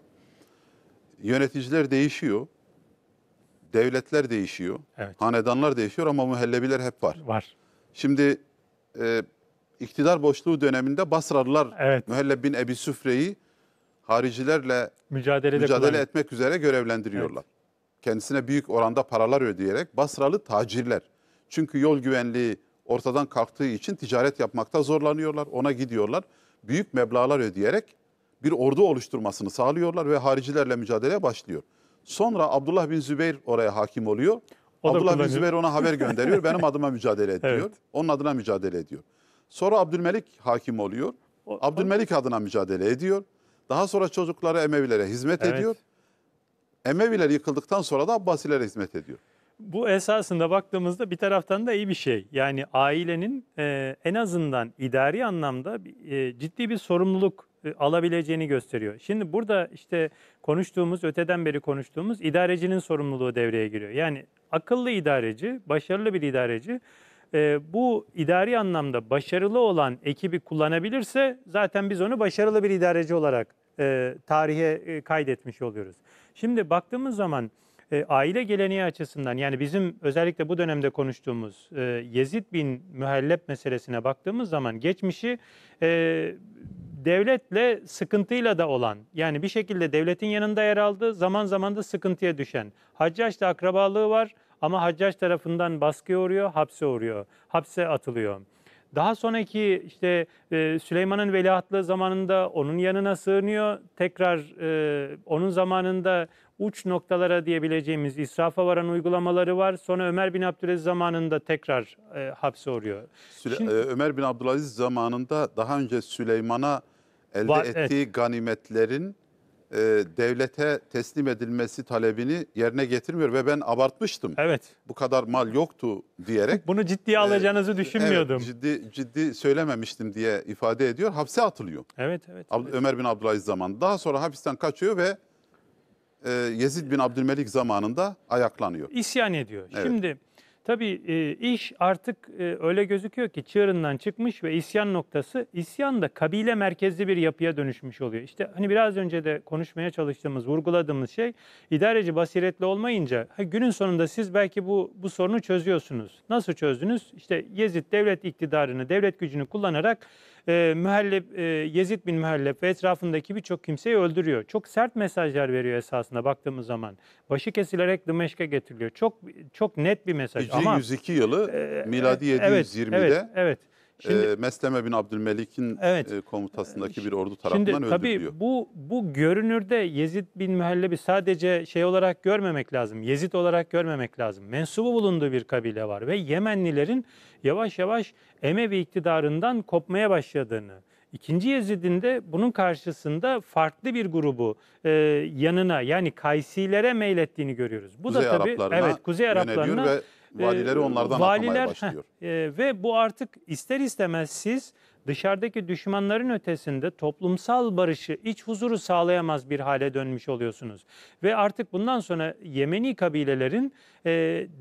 Yöneticiler değişiyor. Devletler değişiyor. Evet. Hanedanlar değişiyor ama muhellebiler hep var. Var. Şimdi e, iktidar boşluğu döneminde Basralılar evet. Mühelleb bin Ebi Süfre'yi haricilerle Mücadelede mücadele etmek üzere görevlendiriyorlar. Evet. Kendisine büyük oranda paralar ödeyerek Basralı tacirler. Çünkü yol güvenliği ortadan kalktığı için ticaret yapmakta zorlanıyorlar. Ona gidiyorlar büyük meblağlar ödeyerek bir ordu oluşturmasını sağlıyorlar ve haricilerle mücadeleye başlıyor. Sonra Abdullah bin Zübeyir oraya hakim oluyor. O Abdullah bin Zübeyir ona haber gönderiyor. Benim adıma mücadele ediyor. Evet. Onun adına mücadele ediyor. Sonra Abdülmelik hakim oluyor. Abdülmelik adına mücadele ediyor. Daha sonra çocukları Emevilere hizmet evet. ediyor. Emeviler yıkıldıktan sonra da Abbasilere hizmet ediyor
bu esasında baktığımızda bir taraftan da iyi bir şey. Yani ailenin e, en azından idari anlamda e, ciddi bir sorumluluk e, alabileceğini gösteriyor. Şimdi burada işte konuştuğumuz, öteden beri konuştuğumuz idarecinin sorumluluğu devreye giriyor. Yani akıllı idareci, başarılı bir idareci bu idari anlamda başarılı olan ekibi kullanabilirse zaten biz onu başarılı bir idareci olarak tarihe kaydetmiş oluyoruz. Şimdi baktığımız zaman e, aile geleneği açısından yani bizim özellikle bu dönemde konuştuğumuz e, Yezid bin Mühellep meselesine baktığımız zaman geçmişi e, devletle sıkıntıyla da olan yani bir şekilde devletin yanında yer aldığı zaman zaman da sıkıntıya düşen Haccaç'la akrabalığı var ama Haccaç tarafından baskıya uğruyor, hapse uğruyor, hapse atılıyor. Daha sonraki işte e, Süleyman'ın veliahtlığı zamanında onun yanına sığınıyor. Tekrar e, onun zamanında uç noktalara diyebileceğimiz israfa varan uygulamaları var. Sonra Ömer bin Abdülaziz zamanında tekrar e, hapse
uğruyor. Süle Şimdi, e, Ömer bin Abdülaziz zamanında daha önce Süleyman'a elde var, ettiği evet. ganimetlerin e, devlete teslim edilmesi talebini yerine getirmiyor ve ben abartmıştım. Evet. Bu kadar mal yoktu diyerek. Bunu ciddiye e, alacağınızı e, düşünmüyordum. Evet, ciddi ciddi söylememiştim diye ifade ediyor. Hapse atılıyor. Evet evet. Ab evet. Ömer bin Abdülaziz zamanında Daha sonra hapisten kaçıyor ve e, Yezid bin Abdülmelik zamanında ayaklanıyor.
İsyan ediyor. Evet. Şimdi tabii e, iş artık e, öyle gözüküyor ki çığırından çıkmış ve isyan noktası isyan da kabile merkezli bir yapıya dönüşmüş oluyor. İşte hani biraz önce de konuşmaya çalıştığımız, vurguladığımız şey idareci basiretli olmayınca ha, günün sonunda siz belki bu bu sorunu çözüyorsunuz. Nasıl çözdünüz? İşte Yezid devlet iktidarını, devlet gücünü kullanarak e, Mühellep, e, Yezid bin Mühellep ve etrafındaki birçok kimseyi öldürüyor. Çok sert mesajlar veriyor esasında baktığımız zaman. Başı kesilerek Dımeşk'e getiriliyor. Çok çok net bir mesaj. Hicri 102
yılı e, miladi 720'de evet, evet, Şimdi, e, Mesleme bin Abdülmelik'in evet, e, komutasındaki bir ordu tarafından şimdi, öldürülüyor. Tabii
bu, bu görünürde Yezid bin Mühellebi sadece şey olarak görmemek lazım. Yezid olarak görmemek lazım. Mensubu bulunduğu bir kabile var ve Yemenlilerin yavaş yavaş Emevi iktidarından kopmaya başladığını, İkinci Yezid'in de bunun karşısında farklı bir grubu e, yanına yani Kaysilere meylettiğini görüyoruz. Bu Kuzey da tabii Araplarına evet Kuzey Araplarına ve ee, Valileri onlardan valiler, başlıyor. Heh, e, ve bu artık ister istemez siz dışarıdaki düşmanların ötesinde toplumsal barışı, iç huzuru sağlayamaz bir hale dönmüş oluyorsunuz. Ve artık bundan sonra Yemeni kabilelerin e,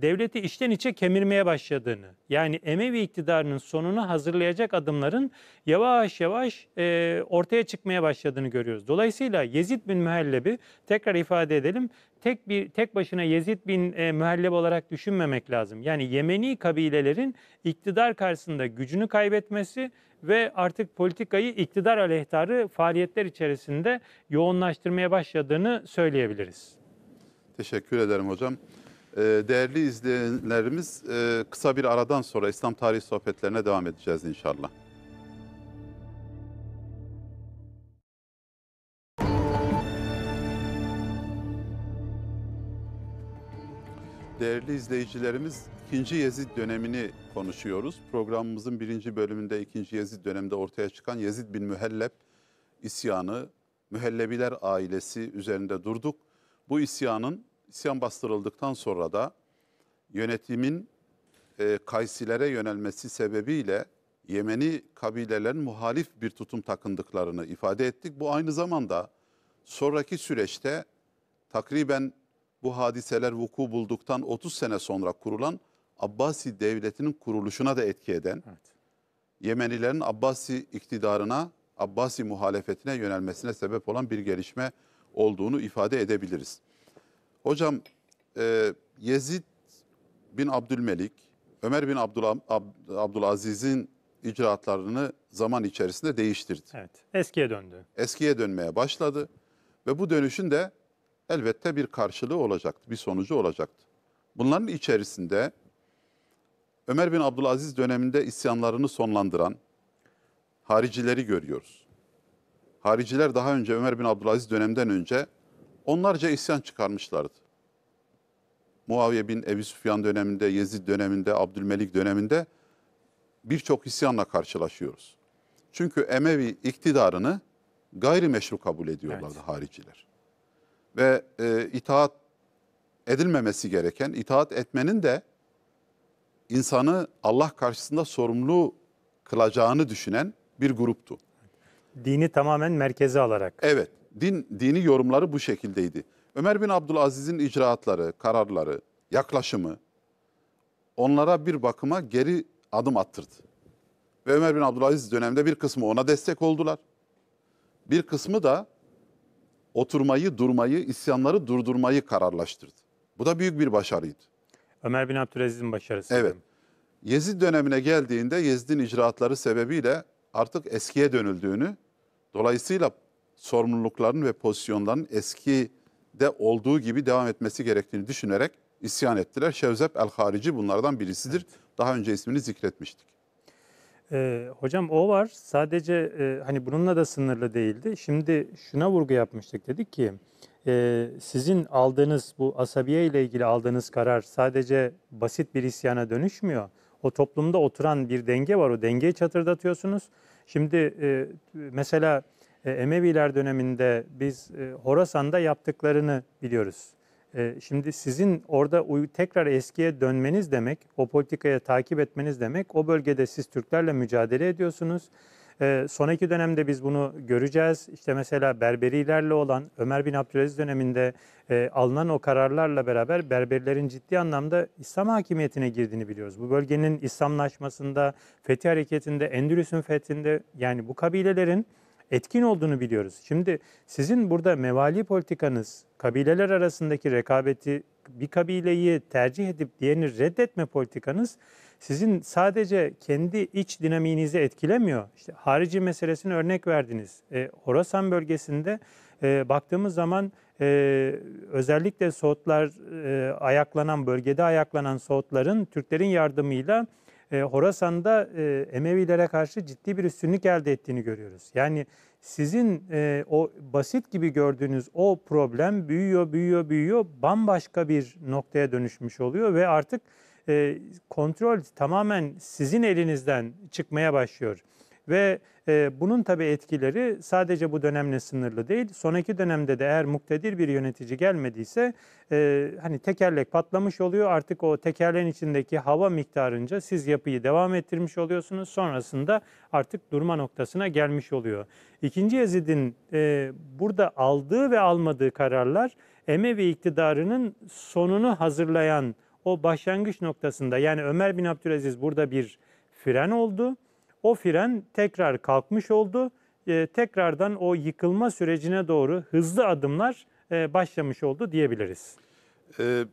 devleti içten içe kemirmeye başladığını, yani Emevi iktidarının sonunu hazırlayacak adımların yavaş yavaş e, ortaya çıkmaya başladığını görüyoruz. Dolayısıyla Yezid bin Mühellebi tekrar ifade edelim tek bir tek başına Yezid bin e, Mühelleb olarak düşünmemek lazım. Yani Yemeni kabilelerin iktidar karşısında gücünü kaybetmesi ve artık politikayı iktidar aleyhtarı faaliyetler içerisinde yoğunlaştırmaya başladığını
söyleyebiliriz. Teşekkür ederim hocam. E, değerli izleyenlerimiz e, kısa bir aradan sonra İslam tarihi sohbetlerine devam edeceğiz inşallah. Değerli izleyicilerimiz, ikinci Yezid dönemini konuşuyoruz. Programımızın birinci bölümünde ikinci Yezid döneminde ortaya çıkan Yezid bin Mühelleb isyanı, Mühellebiler ailesi üzerinde durduk. Bu isyanın, isyan bastırıldıktan sonra da yönetimin e, Kaysilere yönelmesi sebebiyle Yemeni kabilelerin muhalif bir tutum takındıklarını ifade ettik. Bu aynı zamanda sonraki süreçte takriben bu hadiseler vuku bulduktan 30 sene sonra kurulan Abbasi Devleti'nin kuruluşuna da etki eden, evet. Yemenilerin Abbasi iktidarına, Abbasi muhalefetine yönelmesine sebep olan bir gelişme olduğunu ifade edebiliriz. Hocam, e, Yezid bin Abdülmelik, Ömer bin Abdül, Ab, Abdülaziz'in icraatlarını zaman içerisinde değiştirdi.
Evet, eskiye döndü.
Eskiye dönmeye başladı ve bu dönüşün de elbette bir karşılığı olacaktı, bir sonucu olacaktı. Bunların içerisinde Ömer bin Abdülaziz döneminde isyanlarını sonlandıran haricileri görüyoruz. Hariciler daha önce Ömer bin Abdülaziz döneminden önce onlarca isyan çıkarmışlardı. Muaviye bin Ebi Süfyan döneminde, Yezid döneminde, Abdülmelik döneminde birçok isyanla karşılaşıyoruz. Çünkü Emevi iktidarını gayrimeşru kabul ediyorlardı evet. hariciler ve e, itaat edilmemesi gereken, itaat etmenin de insanı Allah karşısında sorumlu kılacağını düşünen bir gruptu. Dini tamamen merkeze alarak. Evet, din dini yorumları bu şekildeydi. Ömer bin Abdülaziz'in icraatları, kararları, yaklaşımı onlara bir bakıma geri adım attırdı. Ve Ömer bin Abdülaziz döneminde bir kısmı ona destek oldular. Bir kısmı da oturmayı, durmayı, isyanları durdurmayı kararlaştırdı. Bu da büyük bir başarıydı.
Ömer bin Abdülaziz'in başarısı.
Evet. Değil Yezid dönemine geldiğinde Yezid'in icraatları sebebiyle artık eskiye dönüldüğünü, dolayısıyla sorumlulukların ve pozisyonların eskide olduğu gibi devam etmesi gerektiğini düşünerek isyan ettiler. Şevzep el-Harici bunlardan birisidir. Evet. Daha önce ismini zikretmiştik.
E, hocam o var. Sadece e, hani bununla da sınırlı değildi. Şimdi şuna vurgu yapmıştık. Dedik ki e, sizin aldığınız bu asabiye ile ilgili aldığınız karar sadece basit bir isyana dönüşmüyor. O toplumda oturan bir denge var. O dengeyi çatırdatıyorsunuz. Şimdi e, mesela e, Emeviler döneminde biz e, Horasan'da yaptıklarını biliyoruz. Ee, şimdi sizin orada tekrar eskiye dönmeniz demek, o politikaya takip etmeniz demek, o bölgede siz Türklerle mücadele ediyorsunuz. Ee, sonraki dönemde biz bunu göreceğiz. İşte mesela Berberilerle olan Ömer bin Abdülaziz döneminde e, alınan o kararlarla beraber Berberilerin ciddi anlamda İslam hakimiyetine girdiğini biliyoruz. Bu bölgenin İslamlaşmasında, Fethi Hareketi'nde, Endülüs'ün fethinde yani bu kabilelerin etkin olduğunu biliyoruz. Şimdi sizin burada mevali politikanız, kabileler arasındaki rekabeti bir kabileyi tercih edip diğerini reddetme politikanız sizin sadece kendi iç dinamiğinizi etkilemiyor. İşte harici meselesini örnek verdiniz. E, Horasan bölgesinde e, baktığımız zaman e, özellikle Soğutlar e, ayaklanan, bölgede ayaklanan Soğutların Türklerin yardımıyla e, Horasan'da e, Emevilere karşı ciddi bir üstünlük elde ettiğini görüyoruz. Yani sizin e, o basit gibi gördüğünüz o problem büyüyor, büyüyor, büyüyor, bambaşka bir noktaya dönüşmüş oluyor ve artık e, kontrol tamamen sizin elinizden çıkmaya başlıyor. Ve e, bunun tabi etkileri sadece bu dönemle sınırlı değil. Sonraki dönemde de eğer muktedir bir yönetici gelmediyse e, hani tekerlek patlamış oluyor. Artık o tekerleğin içindeki hava miktarınca siz yapıyı devam ettirmiş oluyorsunuz. Sonrasında artık durma noktasına gelmiş oluyor. İkinci Yazid'in e, burada aldığı ve almadığı kararlar Emevi iktidarının sonunu hazırlayan o başlangıç noktasında yani Ömer bin Abdülaziz burada bir fren oldu o fren tekrar kalkmış oldu. E, tekrardan o yıkılma sürecine doğru hızlı adımlar e, başlamış
oldu diyebiliriz. E,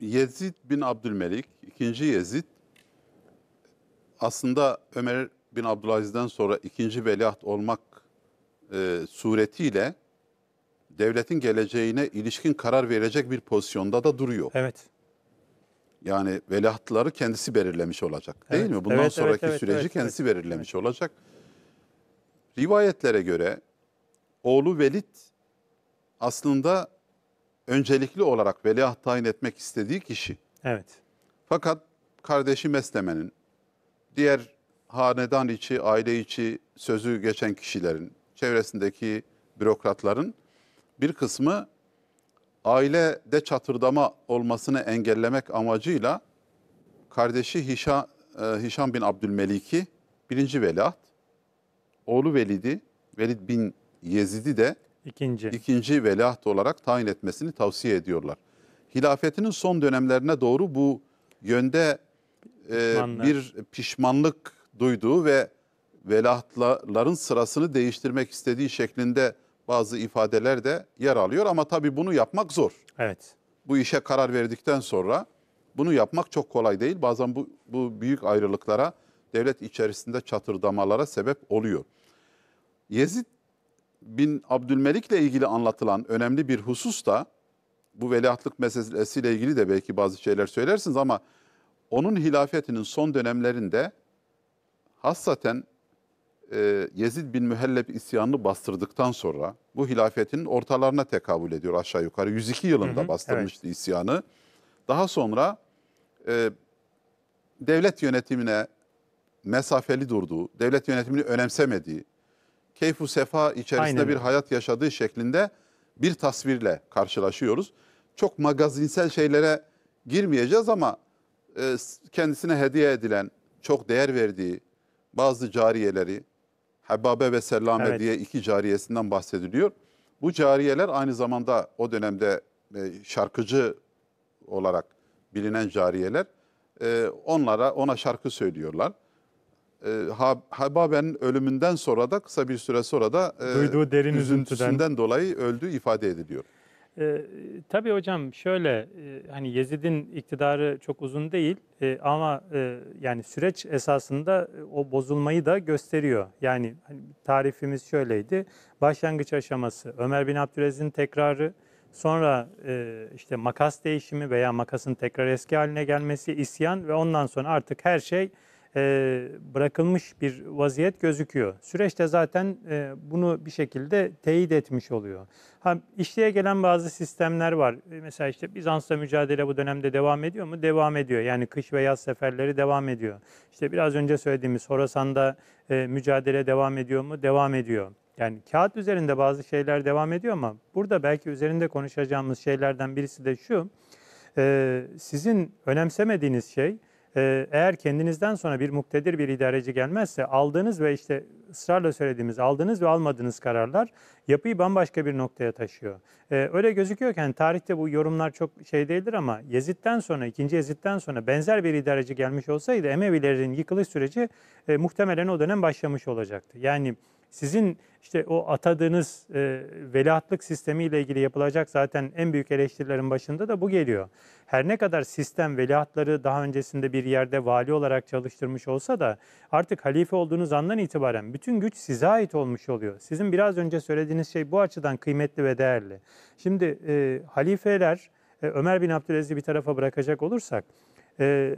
Yezid bin Abdülmelik, ikinci Yezid aslında Ömer bin Abdülaziz'den sonra ikinci veliaht olmak e, suretiyle devletin geleceğine ilişkin karar verecek bir pozisyonda da duruyor. Evet. Yani veliahtları kendisi belirlemiş olacak değil mi? Bundan evet, sonraki evet, süreci evet, kendisi evet, belirlemiş evet. olacak. Rivayetlere göre oğlu Velid aslında öncelikli olarak veliaht tayin etmek istediği kişi. Evet. Fakat kardeşi Mesleme'nin, diğer hanedan içi, aile içi sözü geçen kişilerin, çevresindeki bürokratların bir kısmı ailede çatırdama olmasını engellemek amacıyla kardeşi Hişa, e, Hişam bin Abdülmelik'i birinci veliaht, oğlu Velid'i, Velid bin Yezid'i de ikinci. ikinci veliaht olarak tayin etmesini tavsiye ediyorlar. Hilafetinin son dönemlerine doğru bu yönde e, bir pişmanlık duyduğu ve velahtların sırasını değiştirmek istediği şeklinde bazı ifadeler de yer alıyor ama tabii bunu yapmak zor. Evet. Bu işe karar verdikten sonra bunu yapmak çok kolay değil. Bazen bu, bu büyük ayrılıklara, devlet içerisinde çatırdamalara sebep oluyor. Yezid bin Abdülmelik'le ilgili anlatılan önemli bir husus da bu veliahtlık meselesiyle ilgili de belki bazı şeyler söylersiniz ama onun hilafetinin son dönemlerinde hassaten e, Yezid bin Mühelleb isyanını bastırdıktan sonra bu hilafetin ortalarına tekabül ediyor aşağı yukarı. 102 yılında hı hı, bastırmıştı evet. isyanı. Daha sonra e, devlet yönetimine mesafeli durduğu, devlet yönetimini önemsemediği, keyfu sefa içerisinde Aynen. bir hayat yaşadığı şeklinde bir tasvirle karşılaşıyoruz. Çok magazinsel şeylere girmeyeceğiz ama e, kendisine hediye edilen, çok değer verdiği bazı cariyeleri, Hebabe ve Sellame evet. diye iki cariyesinden bahsediliyor. Bu cariyeler aynı zamanda o dönemde e, şarkıcı olarak bilinen cariyeler. E, onlara ona şarkı söylüyorlar. E, Hababe'nin ölümünden sonra da kısa bir süre sonra da duyduğu derin üzüntüsünden üzüntüden dolayı öldüğü ifade ediliyor.
E, tabii hocam şöyle e, hani Yezid'in iktidarı çok uzun değil e, ama e, yani süreç esasında e, o bozulmayı da gösteriyor. Yani hani tarifimiz şöyleydi. Başlangıç aşaması Ömer bin Abdülaziz'in tekrarı, sonra e, işte makas değişimi veya makasın tekrar eski haline gelmesi, isyan ve ondan sonra artık her şey e, bırakılmış bir vaziyet gözüküyor. Süreçte zaten e, bunu bir şekilde teyit etmiş oluyor. Ha, işliğe gelen bazı sistemler var. E, mesela işte Bizans'la mücadele bu dönemde devam ediyor mu? Devam ediyor. Yani kış ve yaz seferleri devam ediyor. İşte biraz önce söylediğimiz Horasan'da mücadele devam ediyor mu? Devam ediyor. Yani kağıt üzerinde bazı şeyler devam ediyor ama burada belki üzerinde konuşacağımız şeylerden birisi de şu. Sizin önemsemediğiniz şey ee, eğer kendinizden sonra bir muktedir bir idareci gelmezse aldığınız ve işte ısrarla söylediğimiz aldığınız ve almadığınız kararlar yapıyı bambaşka bir noktaya taşıyor. Ee, öyle gözüküyorken yani tarihte bu yorumlar çok şey değildir ama Yezid'den sonra, ikinci Yezid'den sonra benzer bir idareci gelmiş olsaydı Emevilerin yıkılış süreci e, muhtemelen o dönem başlamış olacaktı. Yani sizin işte o atadığınız e, veliahtlık sistemiyle ilgili yapılacak zaten en büyük eleştirilerin başında da bu geliyor. Her ne kadar sistem veliahtları daha öncesinde bir yerde vali olarak çalıştırmış olsa da artık halife olduğunuz andan itibaren bütün güç size ait olmuş oluyor. Sizin biraz önce söylediğiniz şey bu açıdan kıymetli ve değerli. Şimdi e, halifeler e, Ömer bin Abdülaziz'i bir tarafa bırakacak olursak e,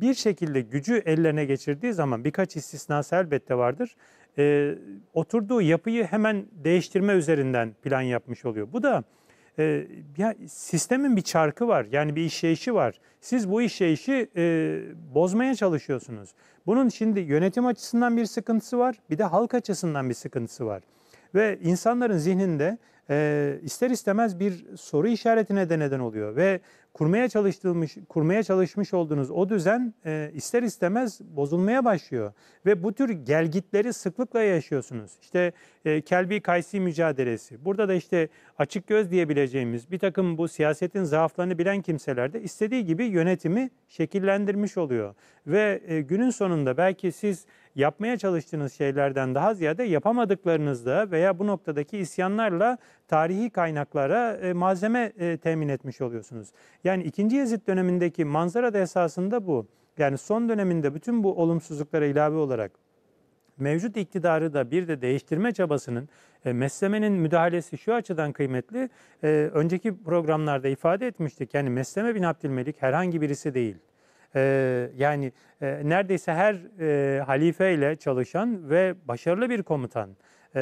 bir şekilde gücü ellerine geçirdiği zaman birkaç istisnası elbette vardır e, oturduğu yapıyı hemen değiştirme üzerinden plan yapmış oluyor. Bu da e, ya, sistemin bir çarkı var yani bir işleyişi var. Siz bu işleyişi e, bozmaya çalışıyorsunuz. Bunun şimdi yönetim açısından bir sıkıntısı var bir de halk açısından bir sıkıntısı var. Ve insanların zihninde e, ister istemez bir soru işaretine de neden oluyor. Ve kurmaya çalıştırmış, kurmaya çalışmış olduğunuz o düzen e, ister istemez bozulmaya başlıyor ve bu tür gelgitleri sıklıkla yaşıyorsunuz. İşte e, Kelbi Kaysi mücadelesi. Burada da işte açık göz diyebileceğimiz bir takım bu siyasetin zaaflarını bilen kimseler de istediği gibi yönetimi şekillendirmiş oluyor ve e, günün sonunda belki siz yapmaya çalıştığınız şeylerden daha ziyade yapamadıklarınızda veya bu noktadaki isyanlarla tarihi kaynaklara e, malzeme e, temin etmiş oluyorsunuz. Yani 2. Yezid dönemindeki manzara da esasında bu. Yani son döneminde bütün bu olumsuzluklara ilave olarak mevcut iktidarı da bir de değiştirme çabasının e, meslemenin müdahalesi şu açıdan kıymetli. E, önceki programlarda ifade etmiştik. Yani mesleme bin Abdülmelik herhangi birisi değil. E, yani e, neredeyse her e, halifeyle çalışan ve başarılı bir komutan. E,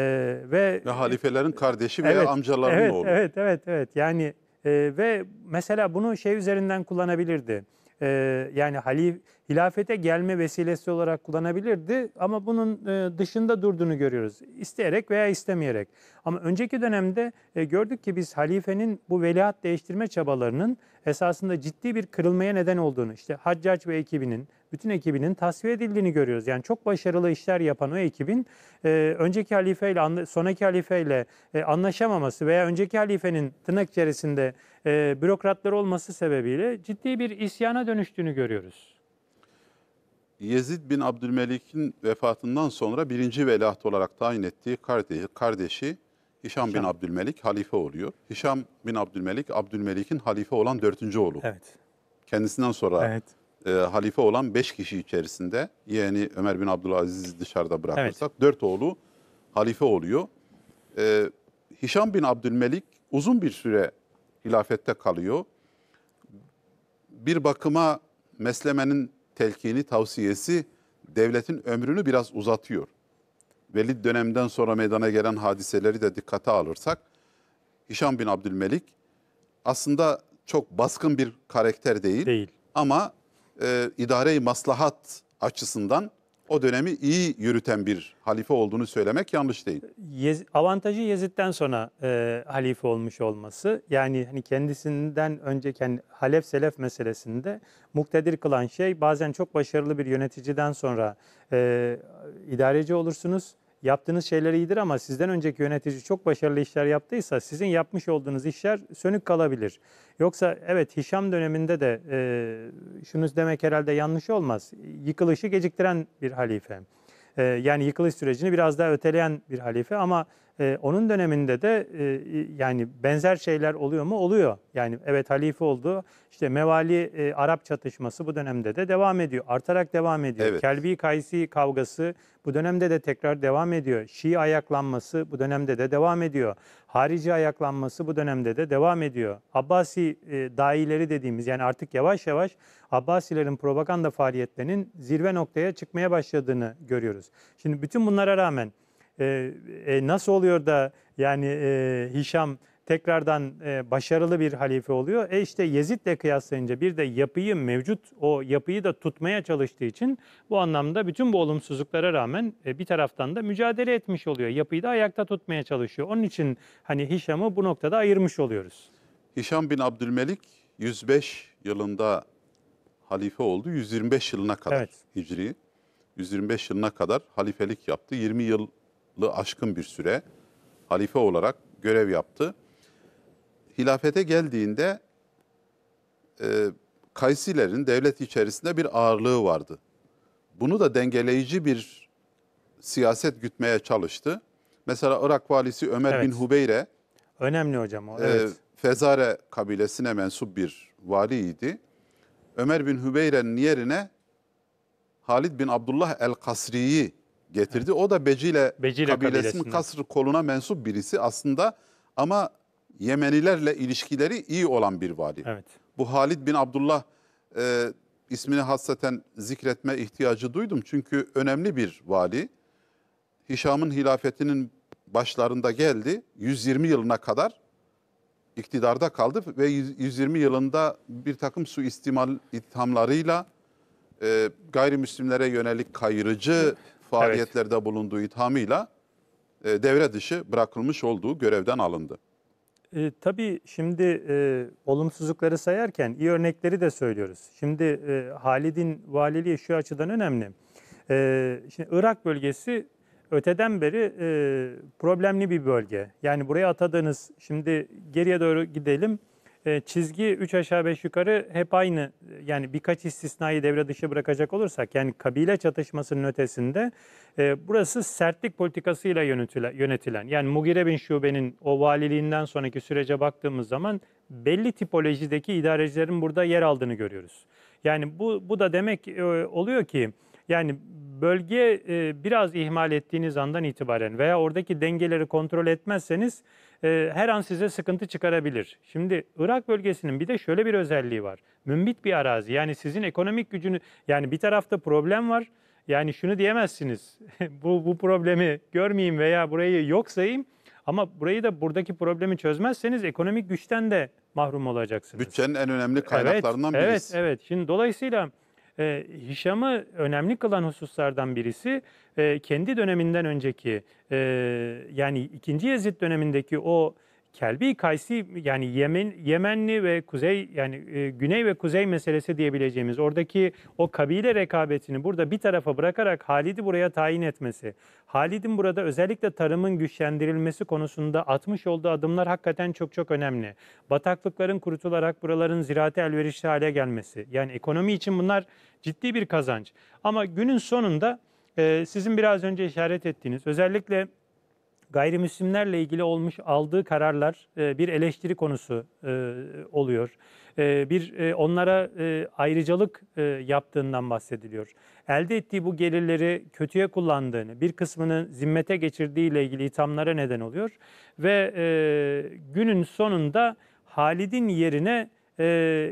ve,
ve halifelerin kardeşi evet, veya amcalarının evet, oğlu. Evet,
evet, evet. Yani e, ve mesela bunu şey üzerinden kullanabilirdi. E, yani halif hilafete gelme vesilesi olarak kullanabilirdi ama bunun e, dışında durduğunu görüyoruz. İsteyerek veya istemeyerek. Ama önceki dönemde e, gördük ki biz halifenin bu veliaht değiştirme çabalarının esasında ciddi bir kırılmaya neden olduğunu, işte Haccac ve ekibinin, bütün ekibinin tasfiye edildiğini görüyoruz. Yani çok başarılı işler yapan o ekibin e, önceki halifeyle, sonraki halifeyle e, anlaşamaması veya önceki halifenin tırnak içerisinde e, bürokratları olması sebebiyle ciddi bir isyana dönüştüğünü görüyoruz.
Yezid bin Abdülmelik'in vefatından sonra birinci velaht olarak tayin ettiği kardeşi, kardeşi Hişam, Hişam bin Abdülmelik halife oluyor. Hişam bin Abdülmelik, Abdülmelik'in halife olan dördüncü oğlu. Evet. Kendisinden sonra evet. e, halife olan beş kişi içerisinde yeğeni Ömer bin Abdülaziz dışarıda bırakırsak evet. dört oğlu halife oluyor. E, Hişam bin Abdülmelik uzun bir süre hilafette kalıyor. Bir bakıma Mesleme'nin telkini, tavsiyesi devletin ömrünü biraz uzatıyor. Belli dönemden sonra meydana gelen hadiseleri de dikkate alırsak Hişam bin Abdülmelik aslında çok baskın bir karakter değil. Değil. Ama e, idare-i maslahat açısından o dönemi iyi yürüten bir halife olduğunu söylemek yanlış değil.
Yez, avantajı Yezid'den sonra e, halife olmuş olması. Yani hani kendisinden önce kendi, Halef Selef meselesinde muktedir kılan şey bazen çok başarılı bir yöneticiden sonra e, idareci olursunuz yaptığınız şeyler iyidir ama sizden önceki yönetici çok başarılı işler yaptıysa sizin yapmış olduğunuz işler sönük kalabilir. Yoksa evet Hişam döneminde de e, şunu demek herhalde yanlış olmaz. Yıkılışı geciktiren bir halife. E, yani yıkılış sürecini biraz daha öteleyen bir halife ama e, onun döneminde de e, yani benzer şeyler oluyor mu? Oluyor. Yani evet halife oldu. İşte Mevali e, Arap çatışması bu dönemde de devam ediyor. Artarak devam ediyor. Evet. Kelbi Kaysi kavgası bu dönemde de tekrar devam ediyor. Şii ayaklanması bu dönemde de devam ediyor. Harici ayaklanması bu dönemde de devam ediyor. Abbasi e, daileri dediğimiz yani artık yavaş yavaş Abbasilerin propaganda faaliyetlerinin zirve noktaya çıkmaya başladığını görüyoruz. Şimdi bütün bunlara rağmen ee, e, nasıl oluyor da yani e, Hişam tekrardan e, başarılı bir halife oluyor. E işte Yezid'le kıyaslayınca bir de yapıyı mevcut o yapıyı da tutmaya çalıştığı için bu anlamda bütün bu olumsuzluklara rağmen e, bir taraftan da mücadele etmiş oluyor. Yapıyı da ayakta tutmaya çalışıyor. Onun için hani Hişam'ı bu noktada ayırmış oluyoruz.
Hişam bin Abdülmelik 105 yılında halife oldu. 125 yılına kadar evet. Hicri. 125 yılına kadar halifelik yaptı. 20 yıl aşkın bir süre halife olarak görev yaptı. Hilafete geldiğinde e, Kaysilerin devlet içerisinde bir ağırlığı vardı. Bunu da dengeleyici bir siyaset gütmeye çalıştı. Mesela Irak valisi Ömer evet. bin Hubeyre önemli hocam o. E, evet. E, Fezare kabilesine mensup bir valiydi. Ömer bin Hübeyre'nin yerine Halid bin Abdullah el-Kasri'yi getirdi. O da Becile, Becile kabilesinin, kabilesinin koluna mensup birisi aslında ama Yemenilerle ilişkileri iyi olan bir vali. Evet. Bu Halid bin Abdullah e, ismini hassaten zikretme ihtiyacı duydum. Çünkü önemli bir vali. Hişam'ın hilafetinin başlarında geldi. 120 yılına kadar iktidarda kaldı ve 120 yılında bir takım suistimal ithamlarıyla e, gayrimüslimlere yönelik kayırıcı faaliyetlerde evet. bulunduğu ithamıyla e, devre dışı bırakılmış olduğu görevden alındı.
E, tabii şimdi e, olumsuzlukları sayarken iyi örnekleri de söylüyoruz. Şimdi e, Halid'in valiliği şu açıdan önemli. E, şimdi Irak bölgesi öteden beri e, problemli bir bölge. Yani buraya atadığınız, şimdi geriye doğru gidelim. Ee, çizgi 3 aşağı 5 yukarı hep aynı. Yani birkaç istisnayı devre dışı bırakacak olursak yani kabile çatışmasının ötesinde e, burası sertlik politikasıyla yönetilen, yönetilen yani Mugire bin Şube'nin o valiliğinden sonraki sürece baktığımız zaman belli tipolojideki idarecilerin burada yer aldığını görüyoruz. Yani bu, bu da demek e, oluyor ki yani bölge e, biraz ihmal ettiğiniz andan itibaren veya oradaki dengeleri kontrol etmezseniz e, her an size sıkıntı çıkarabilir. Şimdi Irak bölgesinin bir de şöyle bir özelliği var. Mümbit bir arazi. Yani sizin ekonomik gücünü yani bir tarafta problem var. Yani şunu diyemezsiniz. bu bu problemi görmeyeyim veya burayı yok sayayım. Ama burayı da buradaki problemi çözmezseniz ekonomik güçten de mahrum olacaksınız.
Bütçenin en önemli kaynaklarından evet, birisi.
Evet, evet. Şimdi dolayısıyla e, Hişam'ı önemli kılan hususlardan birisi e, kendi döneminden önceki e, yani ikinci Yezid dönemindeki o Kelbi Kaysi yani Yemen Yemenli ve Kuzey yani e, Güney ve Kuzey meselesi diyebileceğimiz oradaki o kabile rekabetini burada bir tarafa bırakarak Halid'i buraya tayin etmesi. Halid'in burada özellikle tarımın güçlendirilmesi konusunda atmış olduğu adımlar hakikaten çok çok önemli. Bataklıkların kurutularak buraların ziraate elverişli hale gelmesi. Yani ekonomi için bunlar ciddi bir kazanç. Ama günün sonunda e, sizin biraz önce işaret ettiğiniz özellikle gayrimüslimlerle ilgili olmuş aldığı kararlar e, bir eleştiri konusu e, oluyor. E, bir e, onlara e, ayrıcalık e, yaptığından bahsediliyor. Elde ettiği bu gelirleri kötüye kullandığını, bir kısmını zimmete geçirdiğiyle ilgili ithamlara neden oluyor ve e, günün sonunda Halid'in yerine e,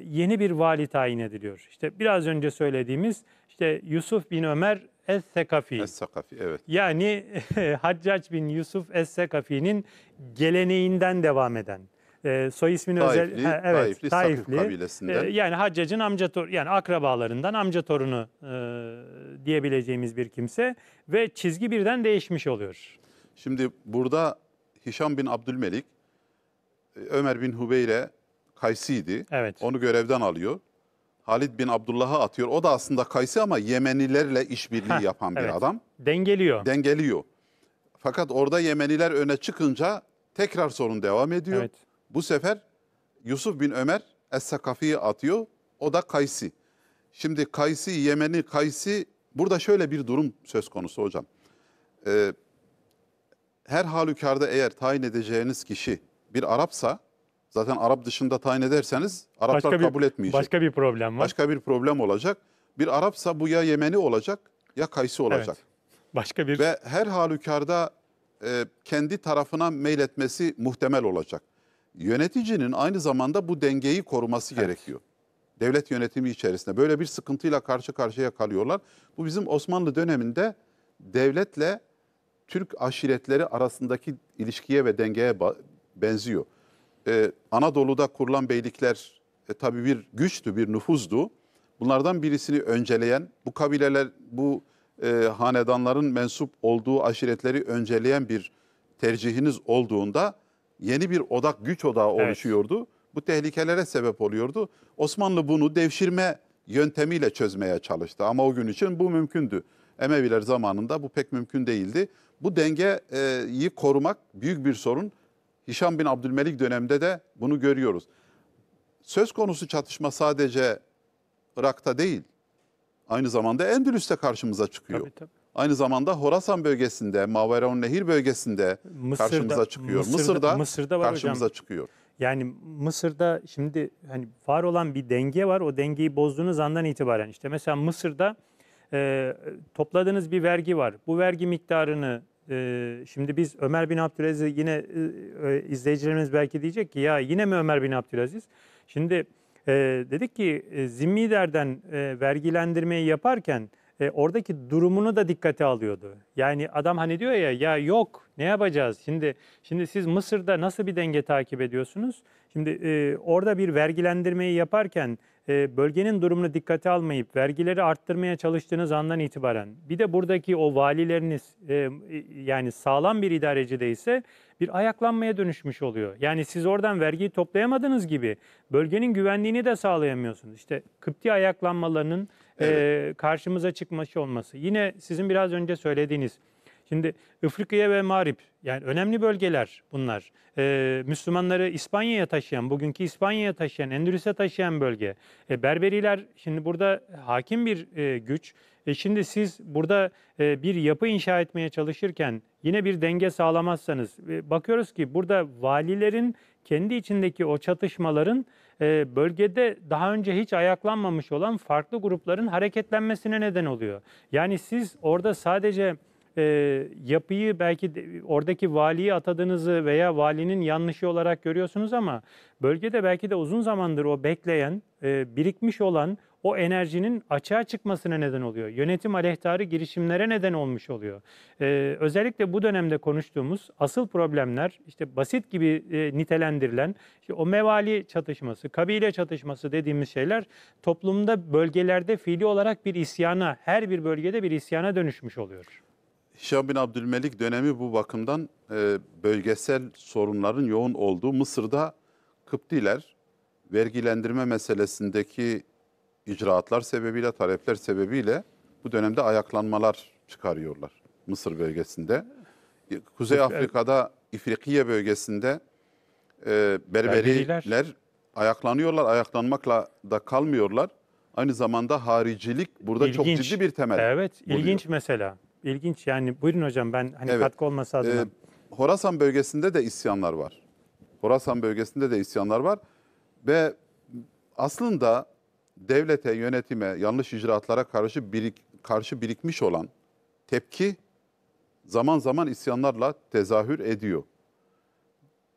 yeni bir vali tayin ediliyor. İşte biraz önce söylediğimiz işte Yusuf bin Ömer Es-Sekafi. Es-Sekafi evet. Yani Haccac bin Yusuf Es-Sekafi'nin geleneğinden devam eden. E, soy ismini Taifli, özel ha, evet Taifli, Taifli. Sakif
kabilesinden. E,
yani Haccac'ın amca torunu yani akrabalarından amca torunu
e, diyebileceğimiz bir kimse ve çizgi birden değişmiş oluyor. Şimdi burada Hişam bin Abdülmelik e, Ömer bin Hubeyre Kaysi'ydi. Evet. Onu görevden alıyor. Halid bin Abdullah'a atıyor. O da aslında Kaysi ama Yemenilerle işbirliği yapan bir evet. adam. Dengeliyor. Dengeliyor. Fakat orada Yemeniler öne çıkınca tekrar sorun devam ediyor. Evet. Bu sefer Yusuf bin Ömer Es-Sakafi'yi atıyor. O da Kaysi. Şimdi Kaysi, Yemeni Kaysi burada şöyle bir durum söz konusu hocam. Ee, her halükarda eğer tayin edeceğiniz kişi bir Arapsa Zaten Arap dışında tayin ederseniz Araplar başka kabul bir, etmeyecek. Başka bir problem var. Başka bir problem olacak. Bir Arapsa bu ya Yemeni olacak ya Kaysi olacak. Evet. Başka bir ve her halükarda e, kendi tarafına meyletmesi muhtemel olacak. Yöneticinin aynı zamanda bu dengeyi koruması evet. gerekiyor. Devlet yönetimi içerisinde böyle bir sıkıntıyla karşı karşıya kalıyorlar. Bu bizim Osmanlı döneminde devletle Türk aşiretleri arasındaki ilişkiye ve dengeye benziyor e, Anadolu'da kurulan beylikler e, tabii bir güçtü, bir nüfuzdu. Bunlardan birisini önceleyen, bu kabileler, bu e, hanedanların mensup olduğu aşiretleri önceleyen bir tercihiniz olduğunda yeni bir odak, güç odağı oluşuyordu. Evet. Bu tehlikelere sebep oluyordu. Osmanlı bunu devşirme yöntemiyle çözmeye çalıştı ama o gün için bu mümkündü. Emeviler zamanında bu pek mümkün değildi. Bu dengeyi e, korumak büyük bir sorun. Hişam bin Abdülmelik döneminde de bunu görüyoruz. Söz konusu çatışma sadece Irak'ta değil, aynı zamanda Endülüs'te karşımıza çıkıyor. Tabii, tabii. Aynı zamanda Horasan bölgesinde, Maveron Nehir bölgesinde Mısır'da, karşımıza çıkıyor. Mısır'da, Mısır'da, Mısır'da var karşımıza hocam. çıkıyor.
Yani Mısır'da şimdi hani var olan bir denge var. O dengeyi bozduğunuz andan itibaren işte mesela Mısır'da e, topladığınız bir vergi var. Bu vergi miktarını ee, şimdi biz Ömer bin Abdülaziz'i yine e, e, izleyicilerimiz belki diyecek ki ya yine mi Ömer bin Abdülaziz? Şimdi e, dedik ki e, vergilendirmeyi yaparken oradaki durumunu da dikkate alıyordu. Yani adam hani diyor ya ya yok ne yapacağız? Şimdi şimdi siz Mısır'da nasıl bir denge takip ediyorsunuz? Şimdi orada bir vergilendirmeyi yaparken ee, bölgenin durumunu dikkate almayıp vergileri arttırmaya çalıştığınız andan itibaren bir de buradaki o valileriniz e, e, yani sağlam bir idareci değilse bir ayaklanmaya dönüşmüş oluyor. Yani siz oradan vergiyi toplayamadığınız gibi bölgenin güvenliğini de sağlayamıyorsunuz. İşte Kıpti ayaklanmalarının e, evet. karşımıza çıkması olması. Yine sizin biraz önce söylediğiniz Şimdi Afrika'ya ve Marip, yani önemli bölgeler bunlar. Ee, Müslümanları İspanya'ya taşıyan, bugünkü İspanya'ya taşıyan, Endülüs'e taşıyan bölge. E, Berberiler şimdi burada hakim bir e, güç. E, şimdi siz burada e, bir yapı inşa etmeye çalışırken yine bir denge sağlamazsanız e, bakıyoruz ki burada valilerin kendi içindeki o çatışmaların e, bölgede daha önce hiç ayaklanmamış olan farklı grupların hareketlenmesine neden oluyor. Yani siz orada sadece e, yapıyı belki de, oradaki valiyi atadığınızı veya valinin yanlışı olarak görüyorsunuz ama bölgede belki de uzun zamandır o bekleyen, e, birikmiş olan o enerjinin açığa çıkmasına neden oluyor. Yönetim aleyhtarı girişimlere neden olmuş oluyor. Ee, özellikle bu dönemde konuştuğumuz asıl problemler işte basit gibi e, nitelendirilen işte o mevali çatışması, kabile çatışması dediğimiz şeyler toplumda bölgelerde fiili olarak bir isyana, her bir bölgede bir isyana dönüşmüş oluyor.
Hişam bin Abdülmelik dönemi bu bakımdan e, bölgesel sorunların yoğun olduğu Mısır'da Kıptiler vergilendirme meselesindeki icraatlar sebebiyle, talepler sebebiyle bu dönemde ayaklanmalar çıkarıyorlar Mısır bölgesinde. E, Kuzey e, Afrika'da İfrikiye bölgesinde e, Berberiler, Berberiler ayaklanıyorlar. Ayaklanmakla da kalmıyorlar. Aynı zamanda haricilik burada ilginç. çok ciddi bir temel. Evet,
buluyor. ilginç mesela ilginç yani buyurun hocam ben hani Evet. katkı olması ee, adına.
Horasan bölgesinde de isyanlar var. Horasan bölgesinde de isyanlar var ve aslında devlete, yönetime, yanlış icraatlara karşı birik, karşı birikmiş olan tepki zaman zaman isyanlarla tezahür ediyor.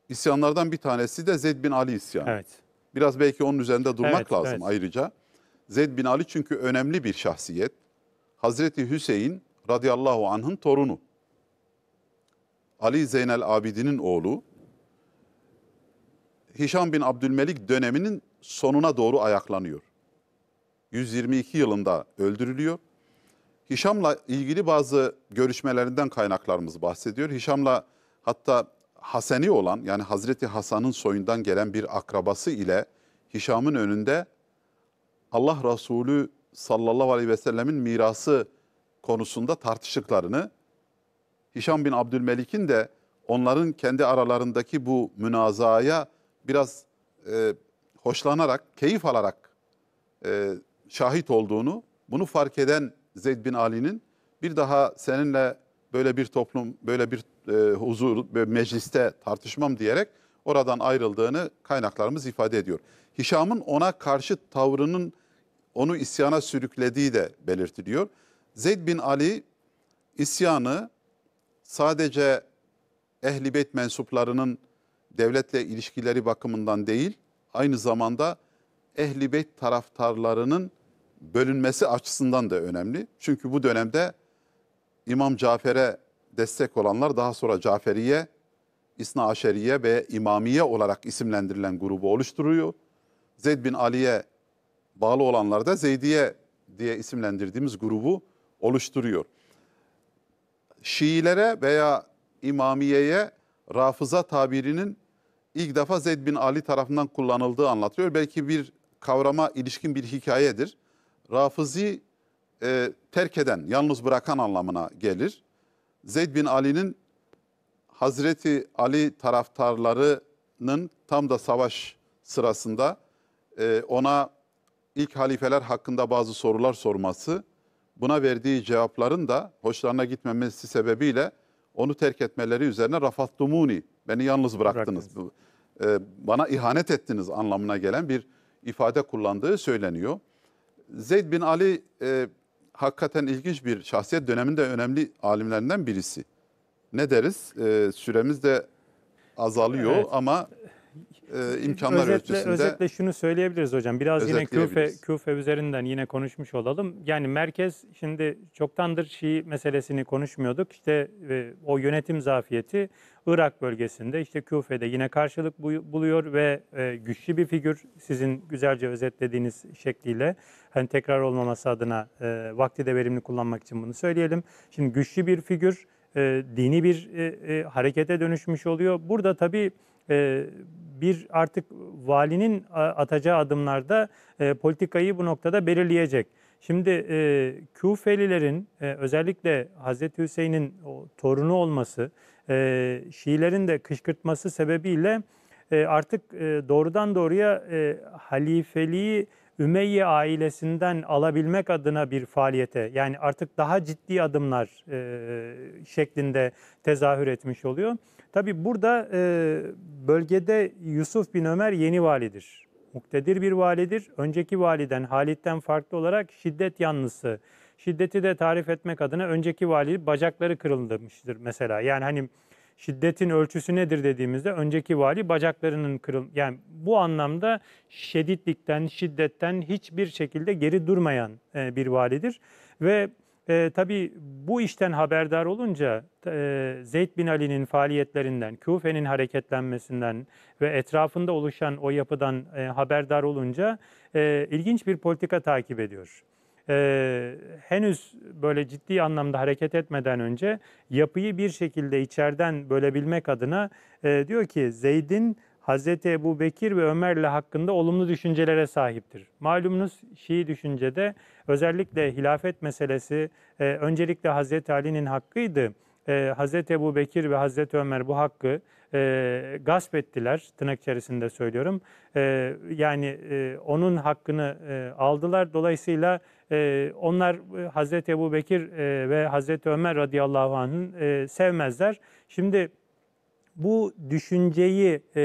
İsyanlardan bir tanesi de Zeyd bin Ali isyanı. evet. Biraz belki onun üzerinde durmak Evet, lazım evet. ayrıca. Zeyd bin Ali çünkü önemli bir şahsiyet. Hazreti Hüseyin radıyallahu anh'ın torunu. Ali Zeynel Abidin'in oğlu. Hişam bin Abdülmelik döneminin sonuna doğru ayaklanıyor. 122 yılında öldürülüyor. Hişam'la ilgili bazı görüşmelerinden kaynaklarımız bahsediyor. Hişam'la hatta Haseni olan yani Hazreti Hasan'ın soyundan gelen bir akrabası ile Hişam'ın önünde Allah Resulü sallallahu aleyhi ve sellemin mirası konusunda tartıştıklarını, Hişam bin Abdülmelik'in de onların kendi aralarındaki bu münazaya biraz e, hoşlanarak, keyif alarak e, şahit olduğunu, bunu fark eden Zeyd bin Ali'nin bir daha seninle böyle bir toplum, böyle bir e, huzur, böyle mecliste tartışmam diyerek oradan ayrıldığını kaynaklarımız ifade ediyor. Hişam'ın ona karşı tavrının onu isyana sürüklediği de belirtiliyor. Zeyd bin Ali isyanı sadece ehlibet mensuplarının devletle ilişkileri bakımından değil, aynı zamanda ehlibet beyt taraftarlarının bölünmesi açısından da önemli. Çünkü bu dönemde İmam Cafer'e destek olanlar daha sonra Caferiye, İsna Aşeriye ve İmamiye olarak isimlendirilen grubu oluşturuyor. Zeyd bin Ali'ye bağlı olanlar da Zeydiye diye isimlendirdiğimiz grubu oluşturuyor. Şiilere veya İmamiye'ye rafıza tabirinin ilk defa Zeyd bin Ali tarafından kullanıldığı anlatıyor. Belki bir kavrama ilişkin bir hikayedir. Rafızi e, terk eden, yalnız bırakan anlamına gelir. Zeyd bin Ali'nin Hazreti Ali taraftarlarının tam da savaş sırasında e, ona ilk halifeler hakkında bazı sorular sorması buna verdiği cevapların da hoşlarına gitmemesi sebebiyle onu terk etmeleri üzerine Rafat Dumuni, beni yalnız bıraktınız, bıraktınız. E, bana ihanet ettiniz anlamına gelen bir ifade kullandığı söyleniyor. Zeyd bin Ali e, hakikaten ilginç bir şahsiyet döneminde önemli alimlerinden birisi. Ne deriz? E, süremiz de azalıyor evet. ama e, imkanlar özetle, ölçüsünde. Özetle
şunu söyleyebiliriz hocam. Biraz yine küfe, küfe üzerinden yine konuşmuş olalım. Yani merkez şimdi çoktandır Şii meselesini konuşmuyorduk. İşte e, o yönetim zafiyeti Irak bölgesinde işte Küfe'de yine karşılık buluyor ve e, güçlü bir figür sizin güzelce özetlediğiniz şekliyle hani tekrar olmaması adına e, vakti de verimli kullanmak için bunu söyleyelim. Şimdi güçlü bir figür e, dini bir e, e, harekete dönüşmüş oluyor. Burada tabii ee, bir artık valinin atacağı adımlarda e, politikayı bu noktada belirleyecek. Şimdi e, Küfelilerin e, özellikle Hazreti Hüseyin'in torunu olması, e, Şiilerin de kışkırtması sebebiyle artık doğrudan doğruya halifeliği Ümeyye ailesinden alabilmek adına bir faaliyete yani artık daha ciddi adımlar şeklinde tezahür etmiş oluyor. Tabi burada e, bölgede Yusuf bin Ömer yeni validir. Muktedir bir validir. Önceki validen, Halit'ten farklı olarak şiddet yanlısı. Şiddeti de tarif etmek adına önceki vali bacakları kırılmıştır mesela. Yani hani şiddetin ölçüsü nedir dediğimizde önceki vali bacaklarının kırıl yani bu anlamda şeditlikten, şiddetten hiçbir şekilde geri durmayan e, bir validir ve e, tabii bu işten haberdar olunca e, Zeyd bin Ali'nin faaliyetlerinden, Kufen'in hareketlenmesinden ve etrafında oluşan o yapıdan e, haberdar olunca e, ilginç bir politika takip ediyor. E, henüz böyle ciddi anlamda hareket etmeden önce yapıyı bir şekilde içeriden bölebilmek adına e, diyor ki Zeyd'in Hazreti Ebu Bekir ve Ömer'le hakkında olumlu düşüncelere sahiptir. Malumunuz Şii düşüncede özellikle hilafet meselesi e, öncelikle Hz. Ali'nin hakkıydı. E, Hz. Ebu Bekir ve Hz. Ömer bu hakkı e, gasp ettiler, tırnak içerisinde söylüyorum. E, yani e, onun hakkını e, aldılar. Dolayısıyla e, onlar e, Hazreti Ebu Bekir e, ve Hz. Ömer radıyallahu anh'ın e, sevmezler. Şimdi bu düşünceyi e,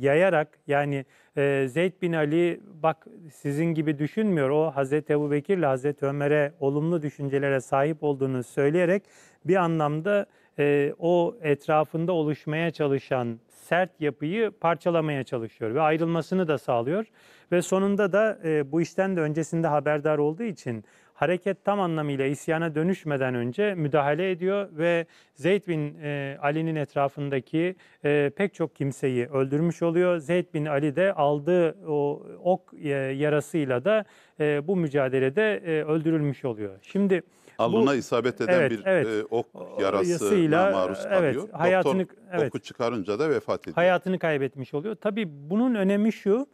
yayarak yani e, Zeyd bin Ali bak sizin gibi düşünmüyor. O Hazreti Ebu Bekir ile Hazreti Ömer'e olumlu düşüncelere sahip olduğunu söyleyerek bir anlamda e, o etrafında oluşmaya çalışan sert yapıyı parçalamaya çalışıyor ve ayrılmasını da sağlıyor. Ve sonunda da e, bu işten de öncesinde haberdar olduğu için hareket tam anlamıyla isyana dönüşmeden önce müdahale ediyor ve Zeyd bin e, Ali'nin etrafındaki e, pek çok kimseyi öldürmüş oluyor. Zeyd bin Ali de aldığı o ok e, yarasıyla da e, bu mücadelede e, öldürülmüş oluyor.
Şimdi alnına bu, isabet eden evet, bir evet, e, ok yarasıyla maruz kalıyor. Evet, hayatını, Doktor evet, oku çıkarınca da vefat ediyor.
Hayatını kaybetmiş oluyor. Tabii bunun önemi şu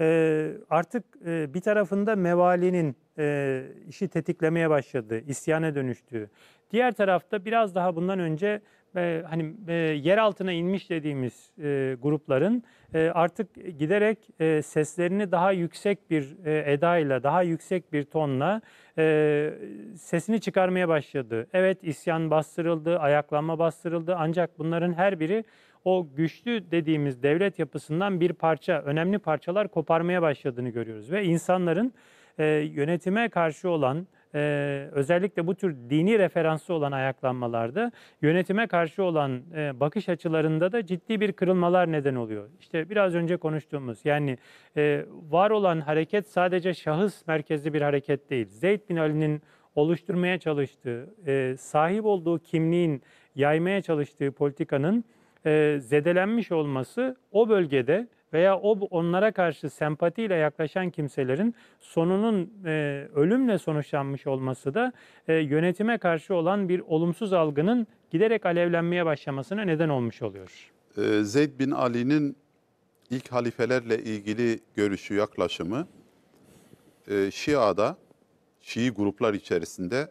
e, artık e, bir tarafında mevalinin e, işi tetiklemeye başladığı, isyana dönüştüğü. Diğer tarafta biraz daha bundan önce e, hani e, yer altına inmiş dediğimiz e, grupların e, artık giderek e, seslerini daha yüksek bir e, edayla, daha yüksek bir tonla e, sesini çıkarmaya başladı. Evet isyan bastırıldı, ayaklanma bastırıldı ancak bunların her biri o güçlü dediğimiz devlet yapısından bir parça, önemli parçalar koparmaya başladığını görüyoruz. Ve insanların e, yönetime karşı olan, e, özellikle bu tür dini referansı olan ayaklanmalarda, yönetime karşı olan e, bakış açılarında da ciddi bir kırılmalar neden oluyor. İşte biraz önce konuştuğumuz, yani e, var olan hareket sadece şahıs merkezli bir hareket değil. Zeyd bin Ali'nin oluşturmaya çalıştığı, e, sahip olduğu kimliğin yaymaya çalıştığı politikanın, e, zedelenmiş olması o bölgede veya o onlara karşı sempatiyle yaklaşan kimselerin sonunun e, ölümle sonuçlanmış olması da e, yönetime karşı olan bir olumsuz algının giderek alevlenmeye başlamasına neden olmuş oluyor.
E, Zeyd bin Ali'nin ilk halifelerle ilgili görüşü, yaklaşımı e, Şia'da, Şii gruplar içerisinde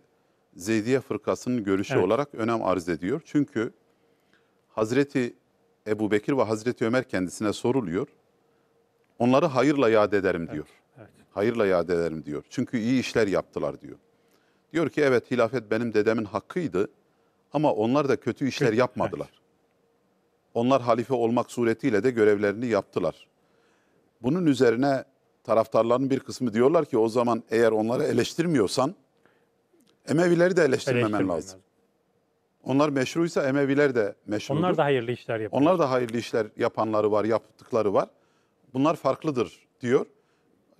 Zeydiye fırkasının görüşü evet. olarak önem arz ediyor. Çünkü Hazreti Ebu Bekir ve Hazreti Ömer kendisine soruluyor. Onları hayırla yad ederim diyor. Evet, evet. Hayırla yad ederim diyor. Çünkü iyi işler yaptılar diyor. Diyor ki evet hilafet benim dedemin hakkıydı ama onlar da kötü işler yapmadılar. Onlar halife olmak suretiyle de görevlerini yaptılar. Bunun üzerine taraftarların bir kısmı diyorlar ki o zaman eğer onları eleştirmiyorsan Emevileri de eleştirmemen lazım. lazım. Onlar meşruysa Emeviler de meşrudur. Onlar da hayırlı işler yapıyor. Onlar da hayırlı işler yapanları var, yaptıkları var. Bunlar farklıdır diyor.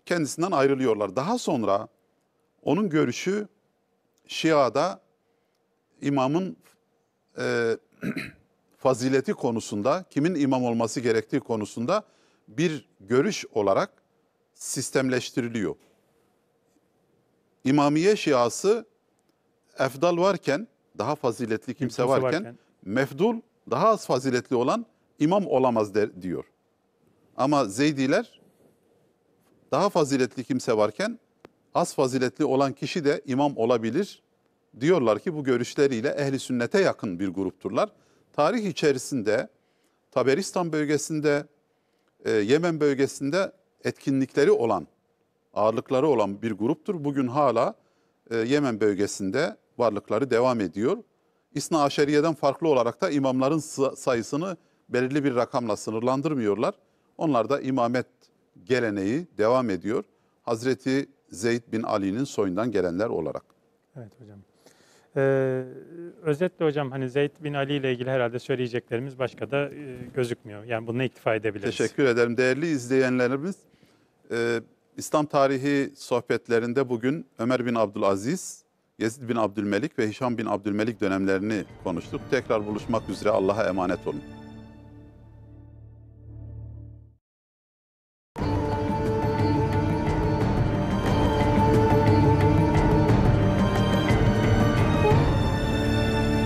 Kendisinden ayrılıyorlar. Daha sonra onun görüşü Şia'da imamın e, fazileti konusunda, kimin imam olması gerektiği konusunda bir görüş olarak sistemleştiriliyor. İmamiye Şiası efdal varken daha faziletli kimse, kimse varken, varken mefdul daha az faziletli olan imam olamaz der, diyor. Ama Zeydiler daha faziletli kimse varken az faziletli olan kişi de imam olabilir. Diyorlar ki bu görüşleriyle ehli sünnete yakın bir grupturlar. Tarih içerisinde Taberistan bölgesinde, e, Yemen bölgesinde etkinlikleri olan, ağırlıkları olan bir gruptur. Bugün hala e, Yemen bölgesinde varlıkları devam ediyor. İsna aşeriyeden farklı olarak da imamların sayısını belirli bir rakamla sınırlandırmıyorlar. Onlar da imamet geleneği devam ediyor. Hazreti Zeyd bin Ali'nin soyundan gelenler olarak. Evet hocam.
Ee, özetle hocam hani Zeyd bin Ali ile ilgili herhalde söyleyeceklerimiz başka da e, gözükmüyor. Yani bununla iktifa edebiliriz. Teşekkür
ederim. Değerli izleyenlerimiz, e, İslam tarihi sohbetlerinde bugün Ömer bin Abdülaziz Yezid bin Abdülmelik ve Hişam bin Abdülmelik dönemlerini konuştuk. Tekrar buluşmak üzere Allah'a emanet olun.